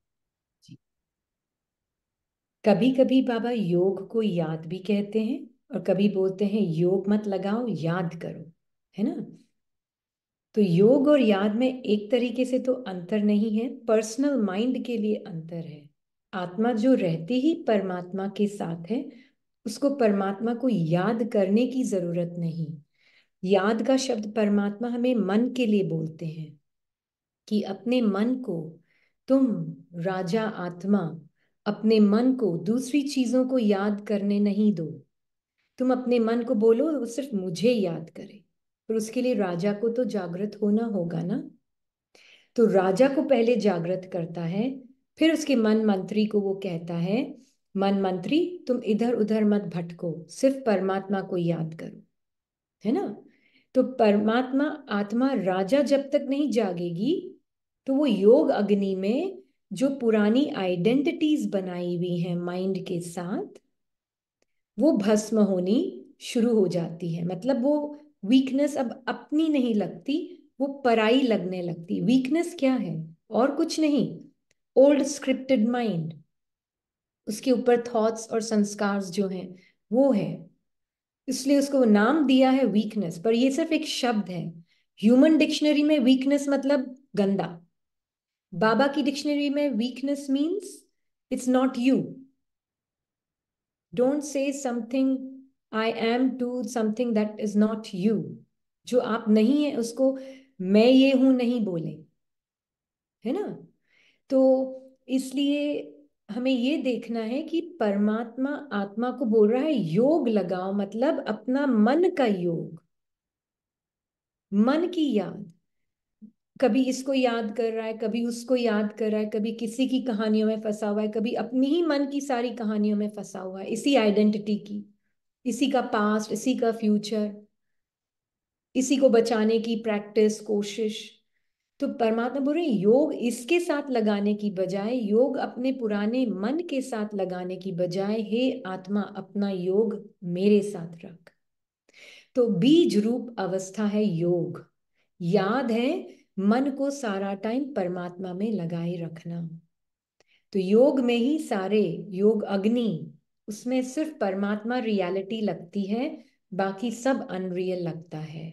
कभी कभी बाबा योग को याद भी कहते हैं और कभी बोलते हैं योग मत लगाओ याद करो है ना तो योग और याद में एक तरीके से तो अंतर नहीं है पर्सनल माइंड के लिए अंतर है आत्मा जो रहती ही परमात्मा के साथ है उसको परमात्मा को याद करने की जरूरत नहीं याद का शब्द परमात्मा हमें मन के लिए बोलते हैं कि अपने मन को तुम राजा आत्मा अपने मन को दूसरी चीजों को याद करने नहीं दो तुम अपने मन को बोलो वो सिर्फ मुझे याद करे पर उसके लिए राजा को तो जागृत होना होगा ना तो राजा को पहले जागृत करता है फिर उसके मन मंत्री को वो कहता है मन मंत्री तुम इधर उधर मत भटको सिर्फ परमात्मा को याद करो है ना तो परमात्मा आत्मा राजा जब तक नहीं जागेगी तो वो योग अग्नि में जो पुरानी आइडेंटिटीज बनाई हुई हैं माइंड के साथ वो भस्म होनी शुरू हो जाती है मतलब वो वीकनेस अब अपनी नहीं लगती वो पराई लगने लगती वीकनेस क्या है और कुछ नहीं ओल्ड स्क्रिप्टेड माइंड उसके ऊपर थॉट्स और संस्कार जो हैं वो है इसलिए उसको नाम दिया है वीकनेस पर ये सिर्फ एक शब्द है ह्यूमन डिक्शनरी में वीकनेस मतलब गंदा बाबा की डिक्शनरी में weakness means it's not you don't say something I am to something that is not you जो आप नहीं है उसको मैं ये हूं नहीं बोले है ना तो इसलिए हमें ये देखना है कि परमात्मा आत्मा को बोल रहा है योग लगाओ मतलब अपना मन का योग मन की याद कभी इसको याद कर रहा है कभी उसको याद कर रहा है कभी किसी की कहानियों में फंसा हुआ है कभी अपनी ही मन की सारी कहानियों में फंसा हुआ है इसी आइडेंटिटी की इसी का पास्ट इसी का फ्यूचर इसी को बचाने की प्रैक्टिस कोशिश तो परमात्मा बोल हैं योग इसके साथ लगाने की बजाय योग अपने पुराने मन के साथ लगाने की बजाय हे आत्मा अपना योग मेरे साथ रख तो बीज रूप अवस्था है योग याद है मन को सारा टाइम परमात्मा में लगाए रखना तो योग में ही सारे योग अग्नि उसमें सिर्फ परमात्मा रियलिटी लगती है बाकी सब अनरियल लगता है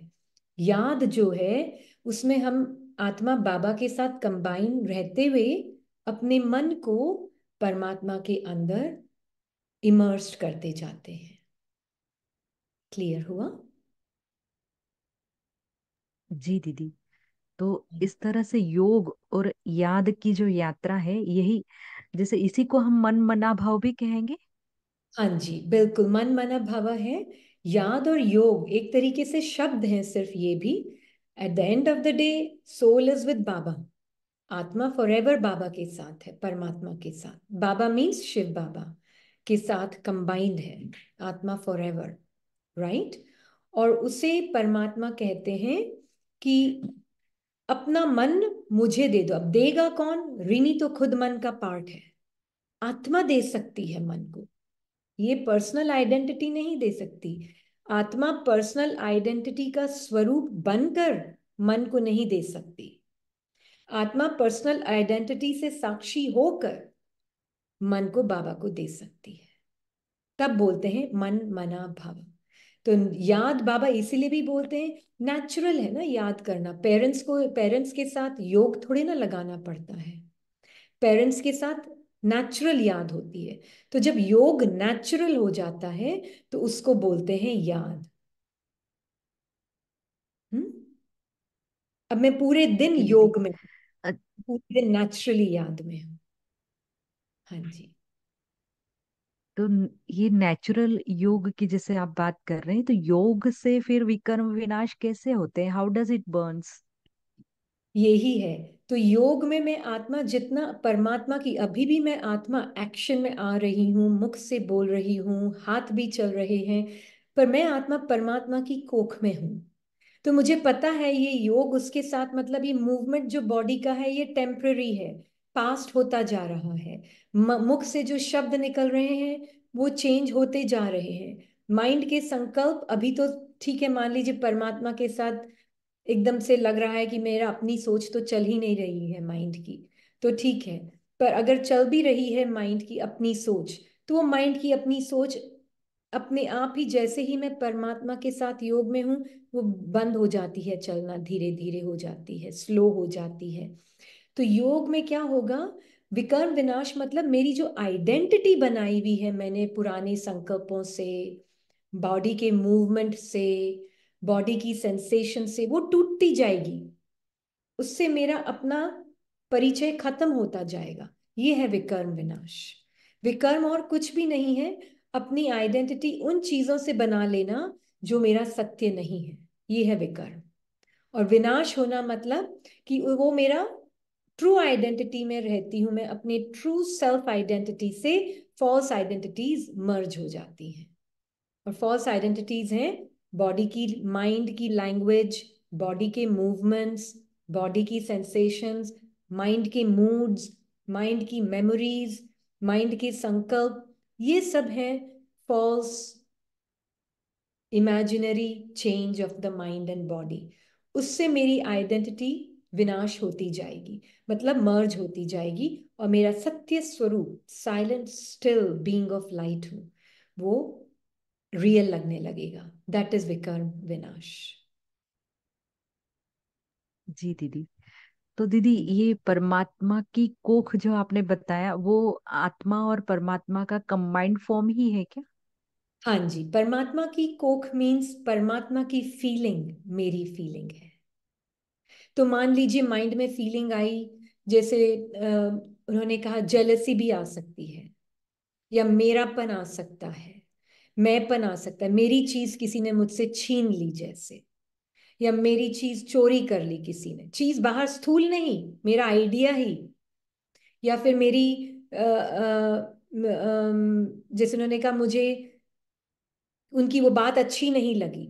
याद जो है उसमें हम आत्मा बाबा के साथ कंबाइन रहते हुए अपने मन को परमात्मा के अंदर इमर्स्ड करते जाते हैं क्लियर हुआ जी दीदी तो हम्म। इस तरह से योग और याद की जो यात्रा है यही जैसे इसी को हम मन मना भाव भी कहेंगे हाँ जी बिल्कुल मन मना भाव है याद और योग एक तरीके से शब्द हैं सिर्फ ये भी at the end of the day soul is with Baba आत्मा फॉर एवर बाबा के साथ है परमात्मा के साथ बाबा मीन्स शिव बाबा के साथ कंबाइंड है आत्मा फॉर एवर राइट और उसे परमात्मा कहते हैं कि अपना मन मुझे दे दो अब देगा कौन ऋणी तो खुद मन का पार्ट है आत्मा दे सकती है मन को ये पर्सनल आइडेंटिटी नहीं दे सकती आत्मा पर्सनल आइडेंटिटी का स्वरूप बनकर मन को नहीं दे सकती आत्मा पर्सनल आइडेंटिटी से साक्षी होकर मन को बाबा को दे सकती है तब बोलते हैं मन मना भाव तो याद बाबा इसीलिए भी बोलते हैं नेचुरल है ना याद करना पेरेंट्स को पेरेंट्स के साथ योग थोड़े ना लगाना पड़ता है पेरेंट्स के साथ नेचुरल याद होती है तो जब योग नेचुरल हो जाता है तो उसको बोलते हैं याद हुँ? हम्म? अब मैं पूरे दिन योग में पूरे दिन नेचुरली याद में हूं हाँ जी तो ये नेचुरल योग की जैसे आप बात कर रहे हैं तो योग से फिर विकर्म विनाश कैसे होते हैं हाउ डज इट बर्न्स यही है तो योग में मैं आत्मा जितना परमात्मा की अभी भी मैं आत्मा एक्शन में आ रही हूँ मुख से बोल रही हूँ हाथ भी चल रहे हैं पर मैं आत्मा परमात्मा की कोख में हूँ तो मुझे पता है ये योग उसके साथ मतलब ये मूवमेंट जो बॉडी का है ये टेम्प्ररी है फास्ट होता जा रहा है मुख से जो शब्द निकल रहे हैं वो चेंज होते जा रहे हैं माइंड के संकल्प अभी तो ठीक है मान लीजिए परमात्मा के साथ एकदम से लग रहा है कि मेरा अपनी सोच तो चल ही नहीं रही है माइंड की तो ठीक है पर अगर चल भी रही है माइंड की अपनी सोच तो वो माइंड की अपनी सोच अपने आप ही जैसे ही मैं परमात्मा के साथ योग में हूँ वो बंद हो जाती है चलना धीरे धीरे हो जाती है स्लो हो जाती है तो योग में क्या होगा विकर्म विनाश मतलब मेरी जो आइडेंटिटी बनाई हुई है मैंने पुराने संकल्पों से बॉडी के मूवमेंट से बॉडी की सेंसेशन से वो टूटती जाएगी उससे मेरा अपना परिचय खत्म होता जाएगा ये है विकर्म विनाश विकर्म और कुछ भी नहीं है अपनी आइडेंटिटी उन चीजों से बना लेना जो मेरा सत्य नहीं है ये है विकर्म और विनाश होना मतलब कि वो मेरा ट्रू आइडेंटिटी में रहती हूँ मैं अपने ट्रू सेल्फ आइडेंटिटी से फॉल्स आइडेंटिटीज मर्ज हो जाती हैं और फॉल्स आइडेंटिटीज हैं बॉडी की माइंड की लैंग्वेज बॉडी के मूवमेंट्स बॉडी की सेंसेशंस माइंड के मूड्स माइंड की मेमोरीज माइंड के संकल्प ये सब हैं false imaginary change of the mind and body उससे मेरी आइडेंटिटी विनाश होती जाएगी मतलब मर्ज होती जाएगी और मेरा सत्य स्वरूप silent still being of light हूं वो रियल लगने लगेगा दैट इज विकर्म विनाश जी दीदी तो दीदी ये परमात्मा की कोख जो आपने बताया वो आत्मा और परमात्मा का कंबाइंड फॉर्म ही है क्या हाँ जी परमात्मा की कोख मीन्स परमात्मा की फीलिंग मेरी फीलिंग है तो मान लीजिए माइंड में फीलिंग आई जैसे उन्होंने कहा जलसी भी आ सकती है या मेरापन आ सकता है मैंपन आ सकता है मेरी चीज किसी ने मुझसे छीन ली जैसे या मेरी चीज चोरी कर ली किसी ने चीज बाहर स्थूल नहीं मेरा आइडिया ही या फिर मेरी जैसे उन्होंने कहा मुझे उनकी वो बात अच्छी नहीं लगी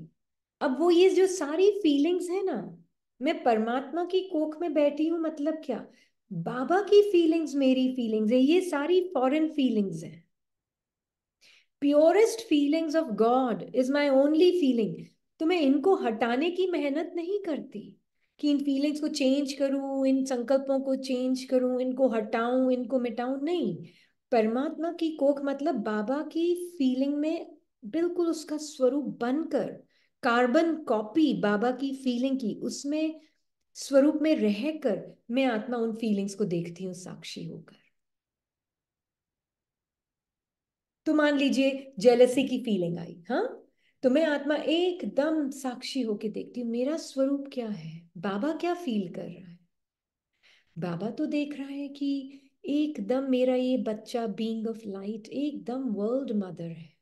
अब वो ये जो सारी फीलिंग्स है ना मैं परमात्मा की कोख में बैठी हूँ मतलब क्या बाबा की फीलिंग्स मेरी फीलिंग्स है ये सारी फॉरेन फीलिंग्स हैं purest feelings of God is my only feeling तो मैं इनको हटाने की मेहनत नहीं करती कि इन फीलिंग्स को चेंज करूं इन संकल्पों को चेंज करूं इनको हटाऊं इनको मिटाऊं नहीं परमात्मा की कोख मतलब बाबा की फीलिंग में बिल्कुल उसका स्वरूप बनकर कार्बन कॉपी बाबा की फीलिंग की उसमें स्वरूप में रहकर मैं आत्मा उन फीलिंग्स को देखती हूँ साक्षी होकर तो मान लीजिए जेलसी की फीलिंग आई हाँ तो मैं आत्मा एकदम साक्षी होके देखती हूँ मेरा स्वरूप क्या है बाबा क्या फील कर रहा है बाबा तो देख रहा है कि एकदम मेरा ये बच्चा बींग ऑफ लाइट एकदम वर्ल्ड मदर है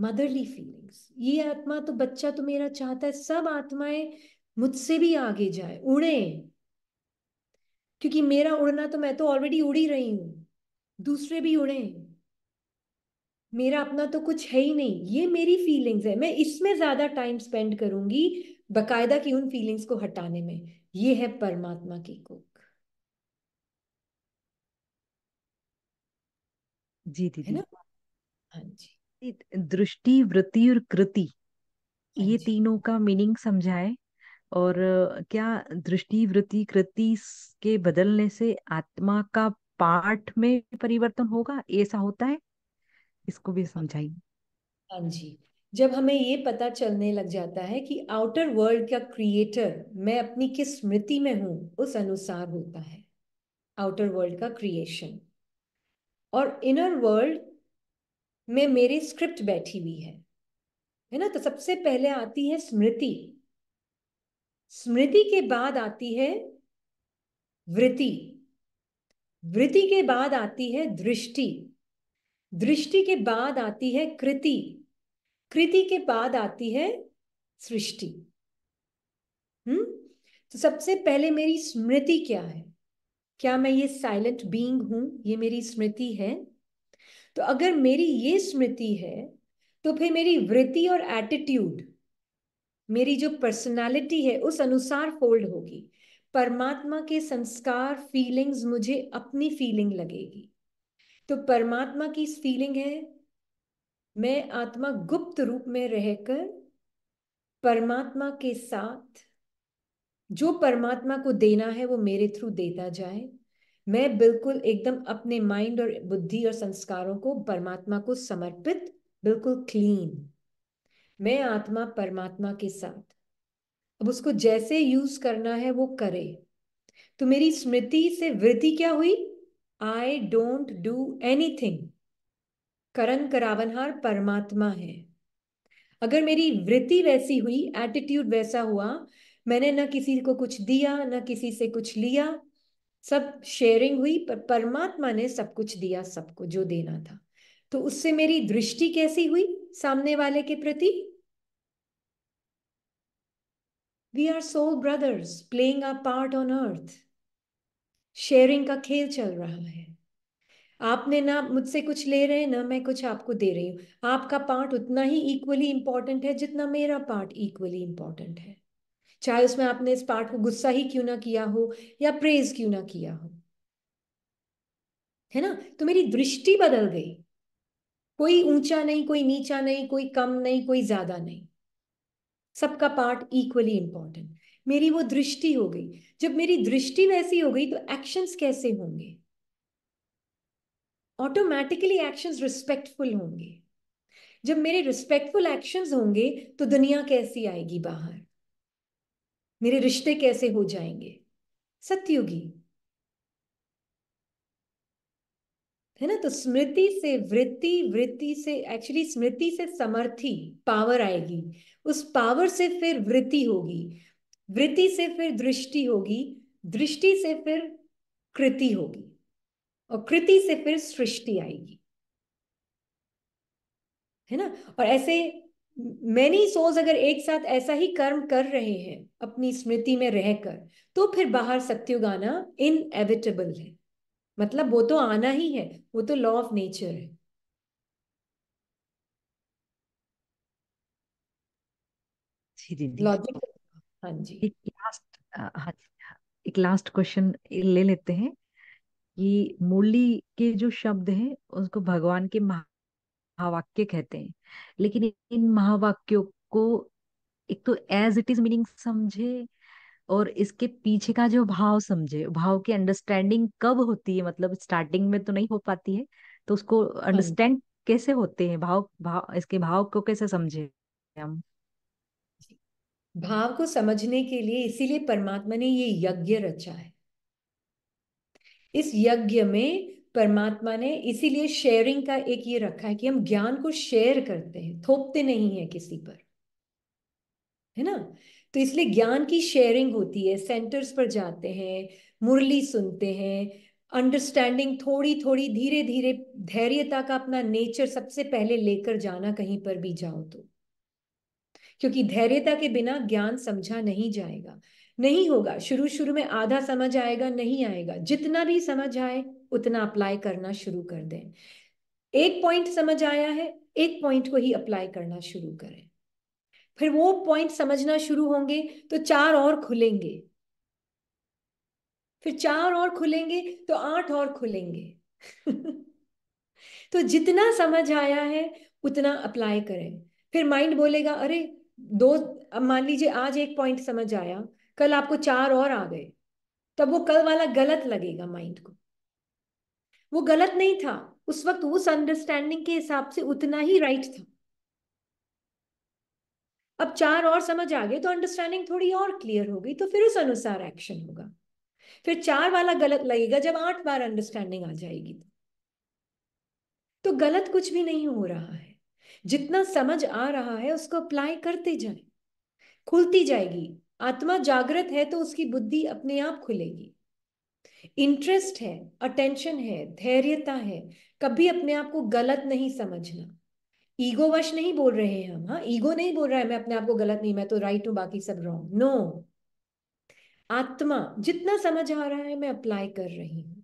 मदरली फीलिंग्स ये आत्मा तो बच्चा तो मेरा चाहता है सब आत्माएं मुझसे भी आगे जाए उड़े क्योंकि मेरा उड़ना तो मैं तो ऑलरेडी उड़ ही रही हूँ दूसरे भी उड़े मेरा अपना तो कुछ है ही नहीं ये मेरी फीलिंग्स है मैं इसमें ज्यादा टाइम स्पेंड करूंगी बकायदा की उन फीलिंग्स को हटाने में ये है परमात्मा की कुक जी दीदी है ना हाँ जी दृष्टि वृत्ति और कृति हाँ ये तीनों का मीनिंग समझाए और क्या दृष्टि वृत्ति कृति के बदलने से आत्मा का पाठ में परिवर्तन होगा ऐसा होता है इसको भी समझाइए हाँ जी जब हमें ये पता चलने लग जाता है कि आउटर वर्ल्ड का क्रिएटर मैं अपनी किस स्मृति में हूँ उस अनुसार होता है आउटर वर्ल्ड का क्रिएशन और इनर वर्ल्ड में मेरी स्क्रिप्ट बैठी हुई है है ना तो सबसे पहले आती है स्मृति स्मृति के बाद आती है वृत्ति वृत्ति के बाद आती है दृष्टि दृष्टि के बाद आती है कृति कृति के बाद आती है सृष्टि हम्म तो सबसे पहले मेरी स्मृति क्या है क्या मैं ये साइलेंट बीइंग हूं ये मेरी स्मृति है तो अगर मेरी ये स्मृति है तो फिर मेरी वृत्ति और एटीट्यूड मेरी जो पर्सनालिटी है उस अनुसार फोल्ड होगी परमात्मा के संस्कार फीलिंग्स मुझे अपनी फीलिंग लगेगी तो परमात्मा की फीलिंग है मैं आत्मा गुप्त रूप में रहकर परमात्मा के साथ जो परमात्मा को देना है वो मेरे थ्रू देता जाए मैं बिल्कुल एकदम अपने माइंड और बुद्धि और संस्कारों को परमात्मा को समर्पित बिल्कुल क्लीन मैं आत्मा परमात्मा के साथ अब उसको जैसे यूज करना है वो करे तो मेरी स्मृति से वृद्धि क्या हुई आई डोंट डू एनीथिंग करण करावनहार परमात्मा है अगर मेरी वृत्ति वैसी हुई एटीट्यूड वैसा हुआ मैंने ना किसी को कुछ दिया ना किसी से कुछ लिया सब शेयरिंग हुई पर परमात्मा ने सब कुछ दिया सबको जो देना था तो उससे मेरी दृष्टि कैसी हुई सामने वाले के प्रति we are soul brothers playing a part on earth sharing का खेल चल रहा है आपने ना मुझसे कुछ ले रहे हैं ना मैं कुछ आपको दे रही हूं आपका पार्ट उतना ही इक्वली इंपॉर्टेंट है जितना मेरा पार्ट इक्वली इंपॉर्टेंट है चाहे उसमें आपने इस पार्ट को गुस्सा ही क्यों ना किया हो या प्रेज क्यों ना किया हो है ना तो मेरी दृष्टि बदल गई कोई ऊंचा नहीं कोई नीचा नहीं कोई कम नहीं कोई ज्यादा नहीं सबका पार्ट इक्वली इंपॉर्टेंट मेरी वो दृष्टि हो गई जब मेरी दृष्टि वैसी हो गई तो एक्शंस कैसे होंगे ऑटोमेटिकली एक्शंस रिस्पेक्टफुल होंगे जब मेरे रिस्पेक्टफुल एक्शंस होंगे तो दुनिया कैसी आएगी बाहर मेरे रिश्ते कैसे हो जाएंगे सत्युगी है ना तो स्मृति से वृत्ति वृत्ति से एक्चुअली स्मृति से समर्थी पावर आएगी उस पावर से फिर वृत्ति होगी वृत्ति से फिर दृष्टि होगी दृष्टि से फिर कृति होगी और कृति से फिर सृष्टि आएगी है ना और ऐसे मैनी सोल्स अगर एक साथ ऐसा ही कर्म कर रहे हैं अपनी स्मृति में रहकर तो फिर बाहर सत्युग आना इनएविटेबल है मतलब वो तो आना ही है वो तो लॉ ऑफ नेचर है लॉजिक हाँ जी एक लास्ट हाँ एक लास्ट क्वेश्चन ले लेते हैं कि मूली के जो शब्द हैं उसको भगवान के महा महावाक्य कहते हैं लेकिन इन महावाक्यों को एक तो एज इट इज मीनिंग समझे और इसके पीछे का जो भाव समझे भाव की अंडरस्टैंडिंग कब होती है मतलब स्टार्टिंग में तो नहीं हो पाती है तो उसको अंडरस्टैंड हाँ। कैसे होते हैं भाव भाव इसके भाव को कैसे समझे हम भाव को समझने के लिए इसीलिए परमात्मा ने ये यज्ञ रचा है इस यज्ञ में परमात्मा ने इसीलिए शेयरिंग का एक ये रखा है कि हम ज्ञान को शेयर करते हैं थोपते नहीं है किसी पर है ना तो इसलिए ज्ञान की शेयरिंग होती है सेंटर्स पर जाते हैं मुरली सुनते हैं अंडरस्टैंडिंग थोड़ी थोड़ी धीरे धीरे धैर्यता का अपना नेचर सबसे पहले लेकर जाना कहीं पर भी जाओ तो क्योंकि धैर्यता के बिना ज्ञान समझा नहीं जाएगा नहीं होगा शुरू शुरू में आधा समझ आएगा नहीं आएगा जितना भी समझ आए उतना अप्लाई करना शुरू कर दें एक पॉइंट समझ आया है एक पॉइंट को ही अप्लाई करना शुरू करें फिर वो पॉइंट समझना शुरू होंगे तो चार और खुलेंगे फिर चार और खुलेंगे तो आठ और खुलेंगे तो जितना समझ आया है उतना अप्लाई करें फिर माइंड बोलेगा अरे दो मान लीजिए आज एक पॉइंट समझ आया कल आपको चार और आ गए तब वो कल वाला गलत लगेगा माइंड को वो गलत नहीं था उस वक्त उस अंडरस्टैंडिंग के हिसाब से उतना ही राइट था अब चार और समझ आ गए तो अंडरस्टैंडिंग थोड़ी और क्लियर हो गई तो फिर उस अनुसार एक्शन होगा फिर चार वाला गलत लगेगा जब आठ बार अंडरस्टैंडिंग आ जाएगी तो गलत कुछ भी नहीं हो रहा है जितना समझ आ रहा है उसको अप्लाई करते जाए खुलती जाएगी आत्मा जागृत है तो उसकी बुद्धि अपने आप खुलेगी इंटरेस्ट है अटेंशन है धैर्यता है कभी अपने आप को गलत नहीं समझना ईगो वश नहीं बोल रहे हैं हम हाँ ईगो नहीं बोल रहा है मैं अपने आप को गलत नहीं मैं तो राइट हूं बाकी सब रॉन्ग नो no. आत्मा जितना समझ आ रहा है मैं अप्लाई कर रही हूँ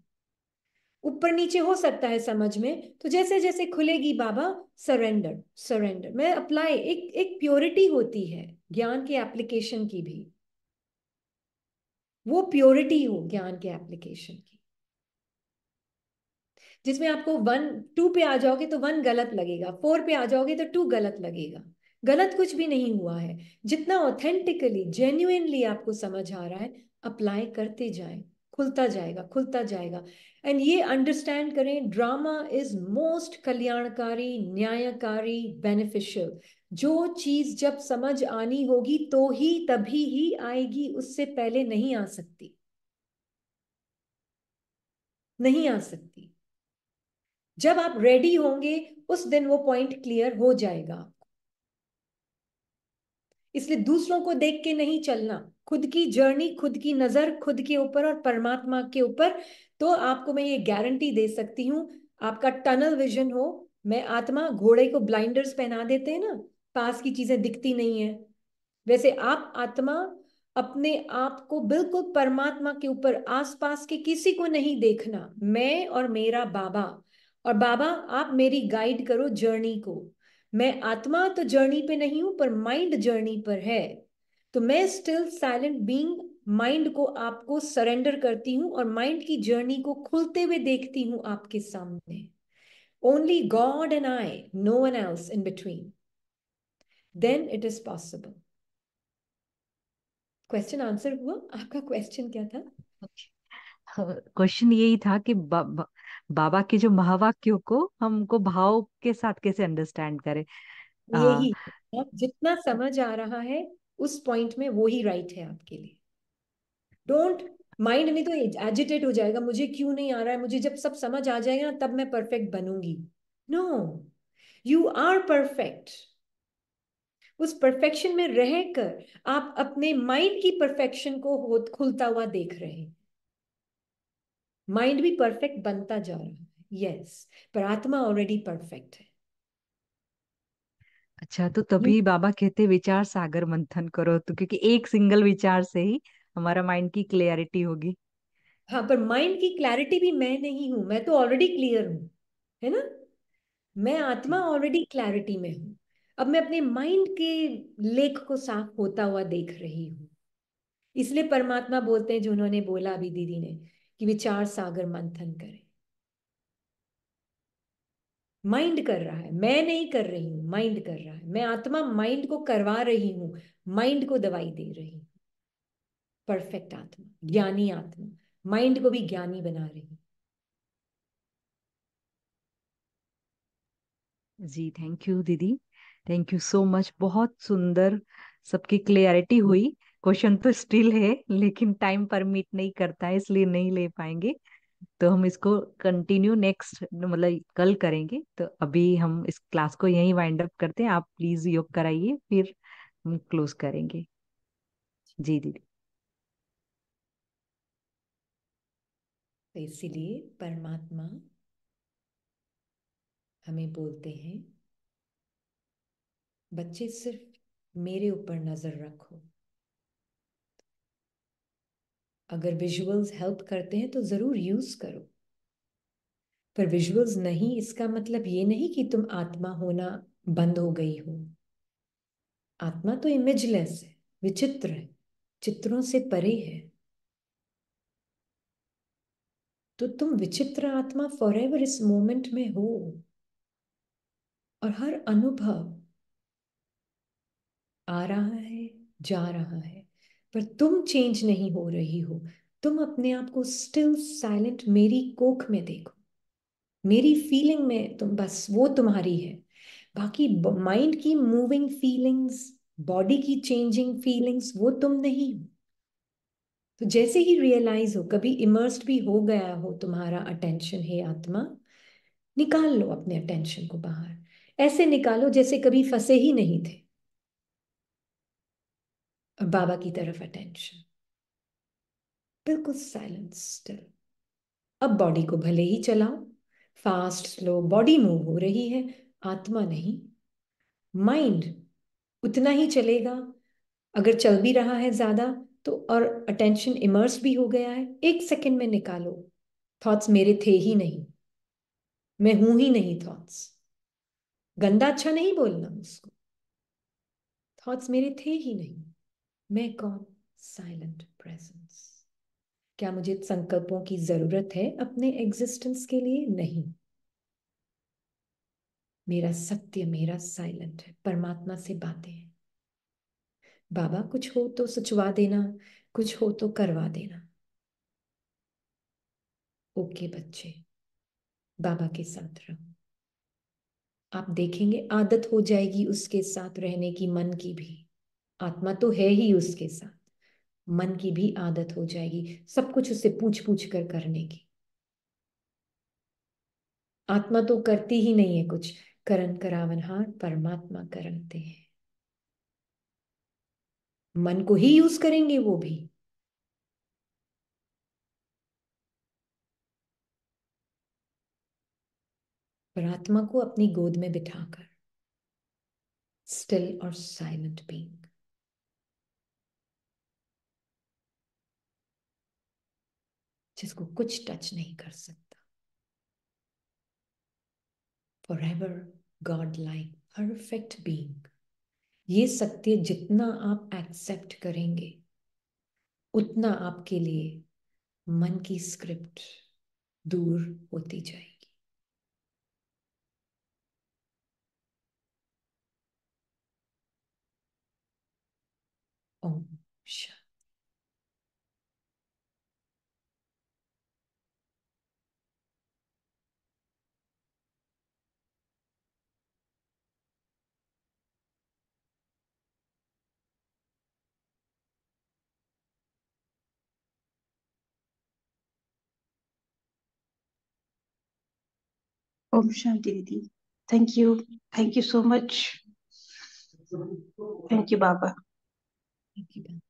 ऊपर नीचे हो सकता है समझ में तो जैसे जैसे खुलेगी बाबा सरेंडर सरेंडर मैं अप्लाई एक एक प्योरिटी होती है ज्ञान के एप्लीकेशन की भी वो प्योरिटी हो ज्ञान के एप्लीकेशन की जिसमें आपको वन टू पे आ जाओगे तो वन गलत लगेगा फोर पे आ जाओगे तो टू गलत लगेगा गलत कुछ भी नहीं हुआ है जितना ऑथेंटिकली जेन्यूनली आपको समझ आ रहा है अप्लाई करते जाए खुलता जाएगा खुलता जाएगा एंड ये अंडरस्टैंड करें ड्रामा इज मोस्ट कल्याणकारी न्यायकारी बेनिफिशियल जो चीज जब समझ आनी होगी तो ही तभी ही आएगी उससे पहले नहीं आ सकती नहीं आ सकती जब आप रेडी होंगे उस दिन वो पॉइंट क्लियर हो जाएगा आपको इसलिए दूसरों को देख के नहीं चलना खुद की जर्नी खुद की नजर खुद के ऊपर और परमात्मा के ऊपर तो आपको मैं ये गारंटी दे सकती हूं आपका टनल विजन हो मैं आत्मा घोड़े को ब्लाइंडर्स पहना देते हैं ना पास की चीजें दिखती नहीं है वैसे आप आत्मा अपने आप को बिल्कुल परमात्मा के ऊपर आसपास के किसी को नहीं देखना मैं और मेरा बाबा और बाबा आप मेरी गाइड करो जर्नी को मैं आत्मा तो जर्नी पे नहीं हूं पर माइंड जर्नी पर है तो मैं स्टिल साइलेंट बीइंग माइंड को आपको सरेंडर करती हूँ और माइंड की जर्नी को खुलते हुए देखती हूँ आपके सामने only God and I no one else in between then it is possible question answer हुआ आपका क्वेश्चन क्या था क्वेश्चन यही था कि बा, बा, बाबा के जो महावाक्यों को हमको भाव के साथ कैसे अंडरस्टैंड करें यही uh, जितना समझ आ रहा है उस पॉइंट में वो ही राइट है आपके लिए डोंट माइंड नहीं तो एजिटेट हो जाएगा मुझे क्यों नहीं आ रहा है मुझे जब सब समझ आ जाएगा ना तब मैं परफेक्ट बनूंगी नो यू आर परफेक्ट उस परफेक्शन में रह कर आप अपने माइंड की परफेक्शन को खुलता हुआ देख रहे हैं माइंड भी परफेक्ट बनता जा रहा है यस yes, पर आत्मा ऑलरेडी परफेक्ट है अच्छा तो तभी hmm. बाबा कहते विचार सागर मंथन करो तो क्योंकि एक सिंगल विचार से ही हमारा माइंड की क्लियरिटी होगी हाँ पर माइंड की क्लैरिटी भी मैं नहीं हूं मैं तो ऑलरेडी क्लियर हूं है ना मैं आत्मा ऑलरेडी hmm. क्लैरिटी में हूँ अब मैं अपने माइंड के लेख को साफ होता हुआ देख रही हूँ इसलिए परमात्मा बोलते हैं जो उन्होंने बोला अभी दीदी ने कि विचार सागर मंथन करें माइंड कर रहा है मैं नहीं कर रही हूँ माइंड कर रहा है मैं आत्मा माइंड को करवा रही हूँ माइंड को दवाई दे रही हूँ परफेक्ट आत्मा ज्ञानी आत्मा माइंड को भी ज्ञानी बना रही हूं जी thank you didi thank you so much बहुत सुंदर सबकी क्लियरिटी हुई क्वेश्चन तो स्टिल है लेकिन टाइम परमिट नहीं करता है इसलिए नहीं ले पाएंगे तो हम इसको कंटिन्यू नेक्स्ट मतलब कल करेंगे तो अभी हम इस क्लास को यहीं वाइंड अप करते हैं आप प्लीज योग कराइए फिर हम क्लोज करेंगे जी दीदी तो इसीलिए परमात्मा हमें बोलते हैं बच्चे सिर्फ मेरे ऊपर नजर रखो अगर विजुअल्स हेल्प करते हैं तो जरूर यूज करो पर विजुअल्स नहीं इसका मतलब ये नहीं कि तुम आत्मा होना बंद हो गई हो आत्मा तो इमेजलेस है विचित्र है चित्रों से परे है तो तुम विचित्र आत्मा फॉर एवर इस मोमेंट में हो और हर अनुभव आ रहा है जा रहा है पर तुम चेंज नहीं हो रही हो तुम अपने आप को स्टिल साइलेंट मेरी कोख में देखो मेरी फीलिंग में तुम बस वो तुम्हारी है बाकी माइंड की मूविंग फीलिंग्स बॉडी की चेंजिंग फीलिंग्स वो तुम नहीं हो तो जैसे ही रियलाइज हो कभी इमर्स्ड भी हो गया हो तुम्हारा अटेंशन है आत्मा निकाल लो अपने अटेंशन को बाहर ऐसे निकालो जैसे कभी फंसे ही नहीं थे बाबा की तरफ अटेंशन बिल्कुल साइलेंस स्टिल अब बॉडी को भले ही चलाओ फास्ट स्लो बॉडी मूव हो रही है आत्मा नहीं माइंड उतना ही चलेगा अगर चल भी रहा है ज्यादा तो और अटेंशन इमर्स भी हो गया है एक सेकंड में निकालो थॉट्स मेरे थे ही नहीं मैं हूं ही नहीं थॉट्स गंदा अच्छा नहीं बोलना उसको थॉट्स मेरे थे ही नहीं मैं कौन साइलेंट प्रेजेंस क्या मुझे संकल्पों की जरूरत है अपने एग्जिस्टेंस के लिए नहीं मेरा सत्य मेरा साइलेंट है परमात्मा से बातें हैं बाबा कुछ हो तो सचवा देना कुछ हो तो करवा देना ओके बच्चे बाबा के साथ रहो आप देखेंगे आदत हो जाएगी उसके साथ रहने की मन की भी आत्मा तो है ही उसके साथ मन की भी आदत हो जाएगी सब कुछ उसे पूछ पूछ कर करने की आत्मा तो करती ही नहीं है कुछ करण करावन हार परमात्मा करते हैं मन को ही यूज करेंगे वो भी पर आत्मा को अपनी गोद में बिठाकर स्टिल और साइलेंट बींग जिसको कुछ टच नहीं कर सकता forever God like perfect being ये सत्य जितना आप एक्सेप्ट करेंगे उतना आपके लिए मन की स्क्रिप्ट दूर होती जाएगी ओम Om Shanti Didi. Thank you. Thank you so much. Thank you, Baba. Thank you,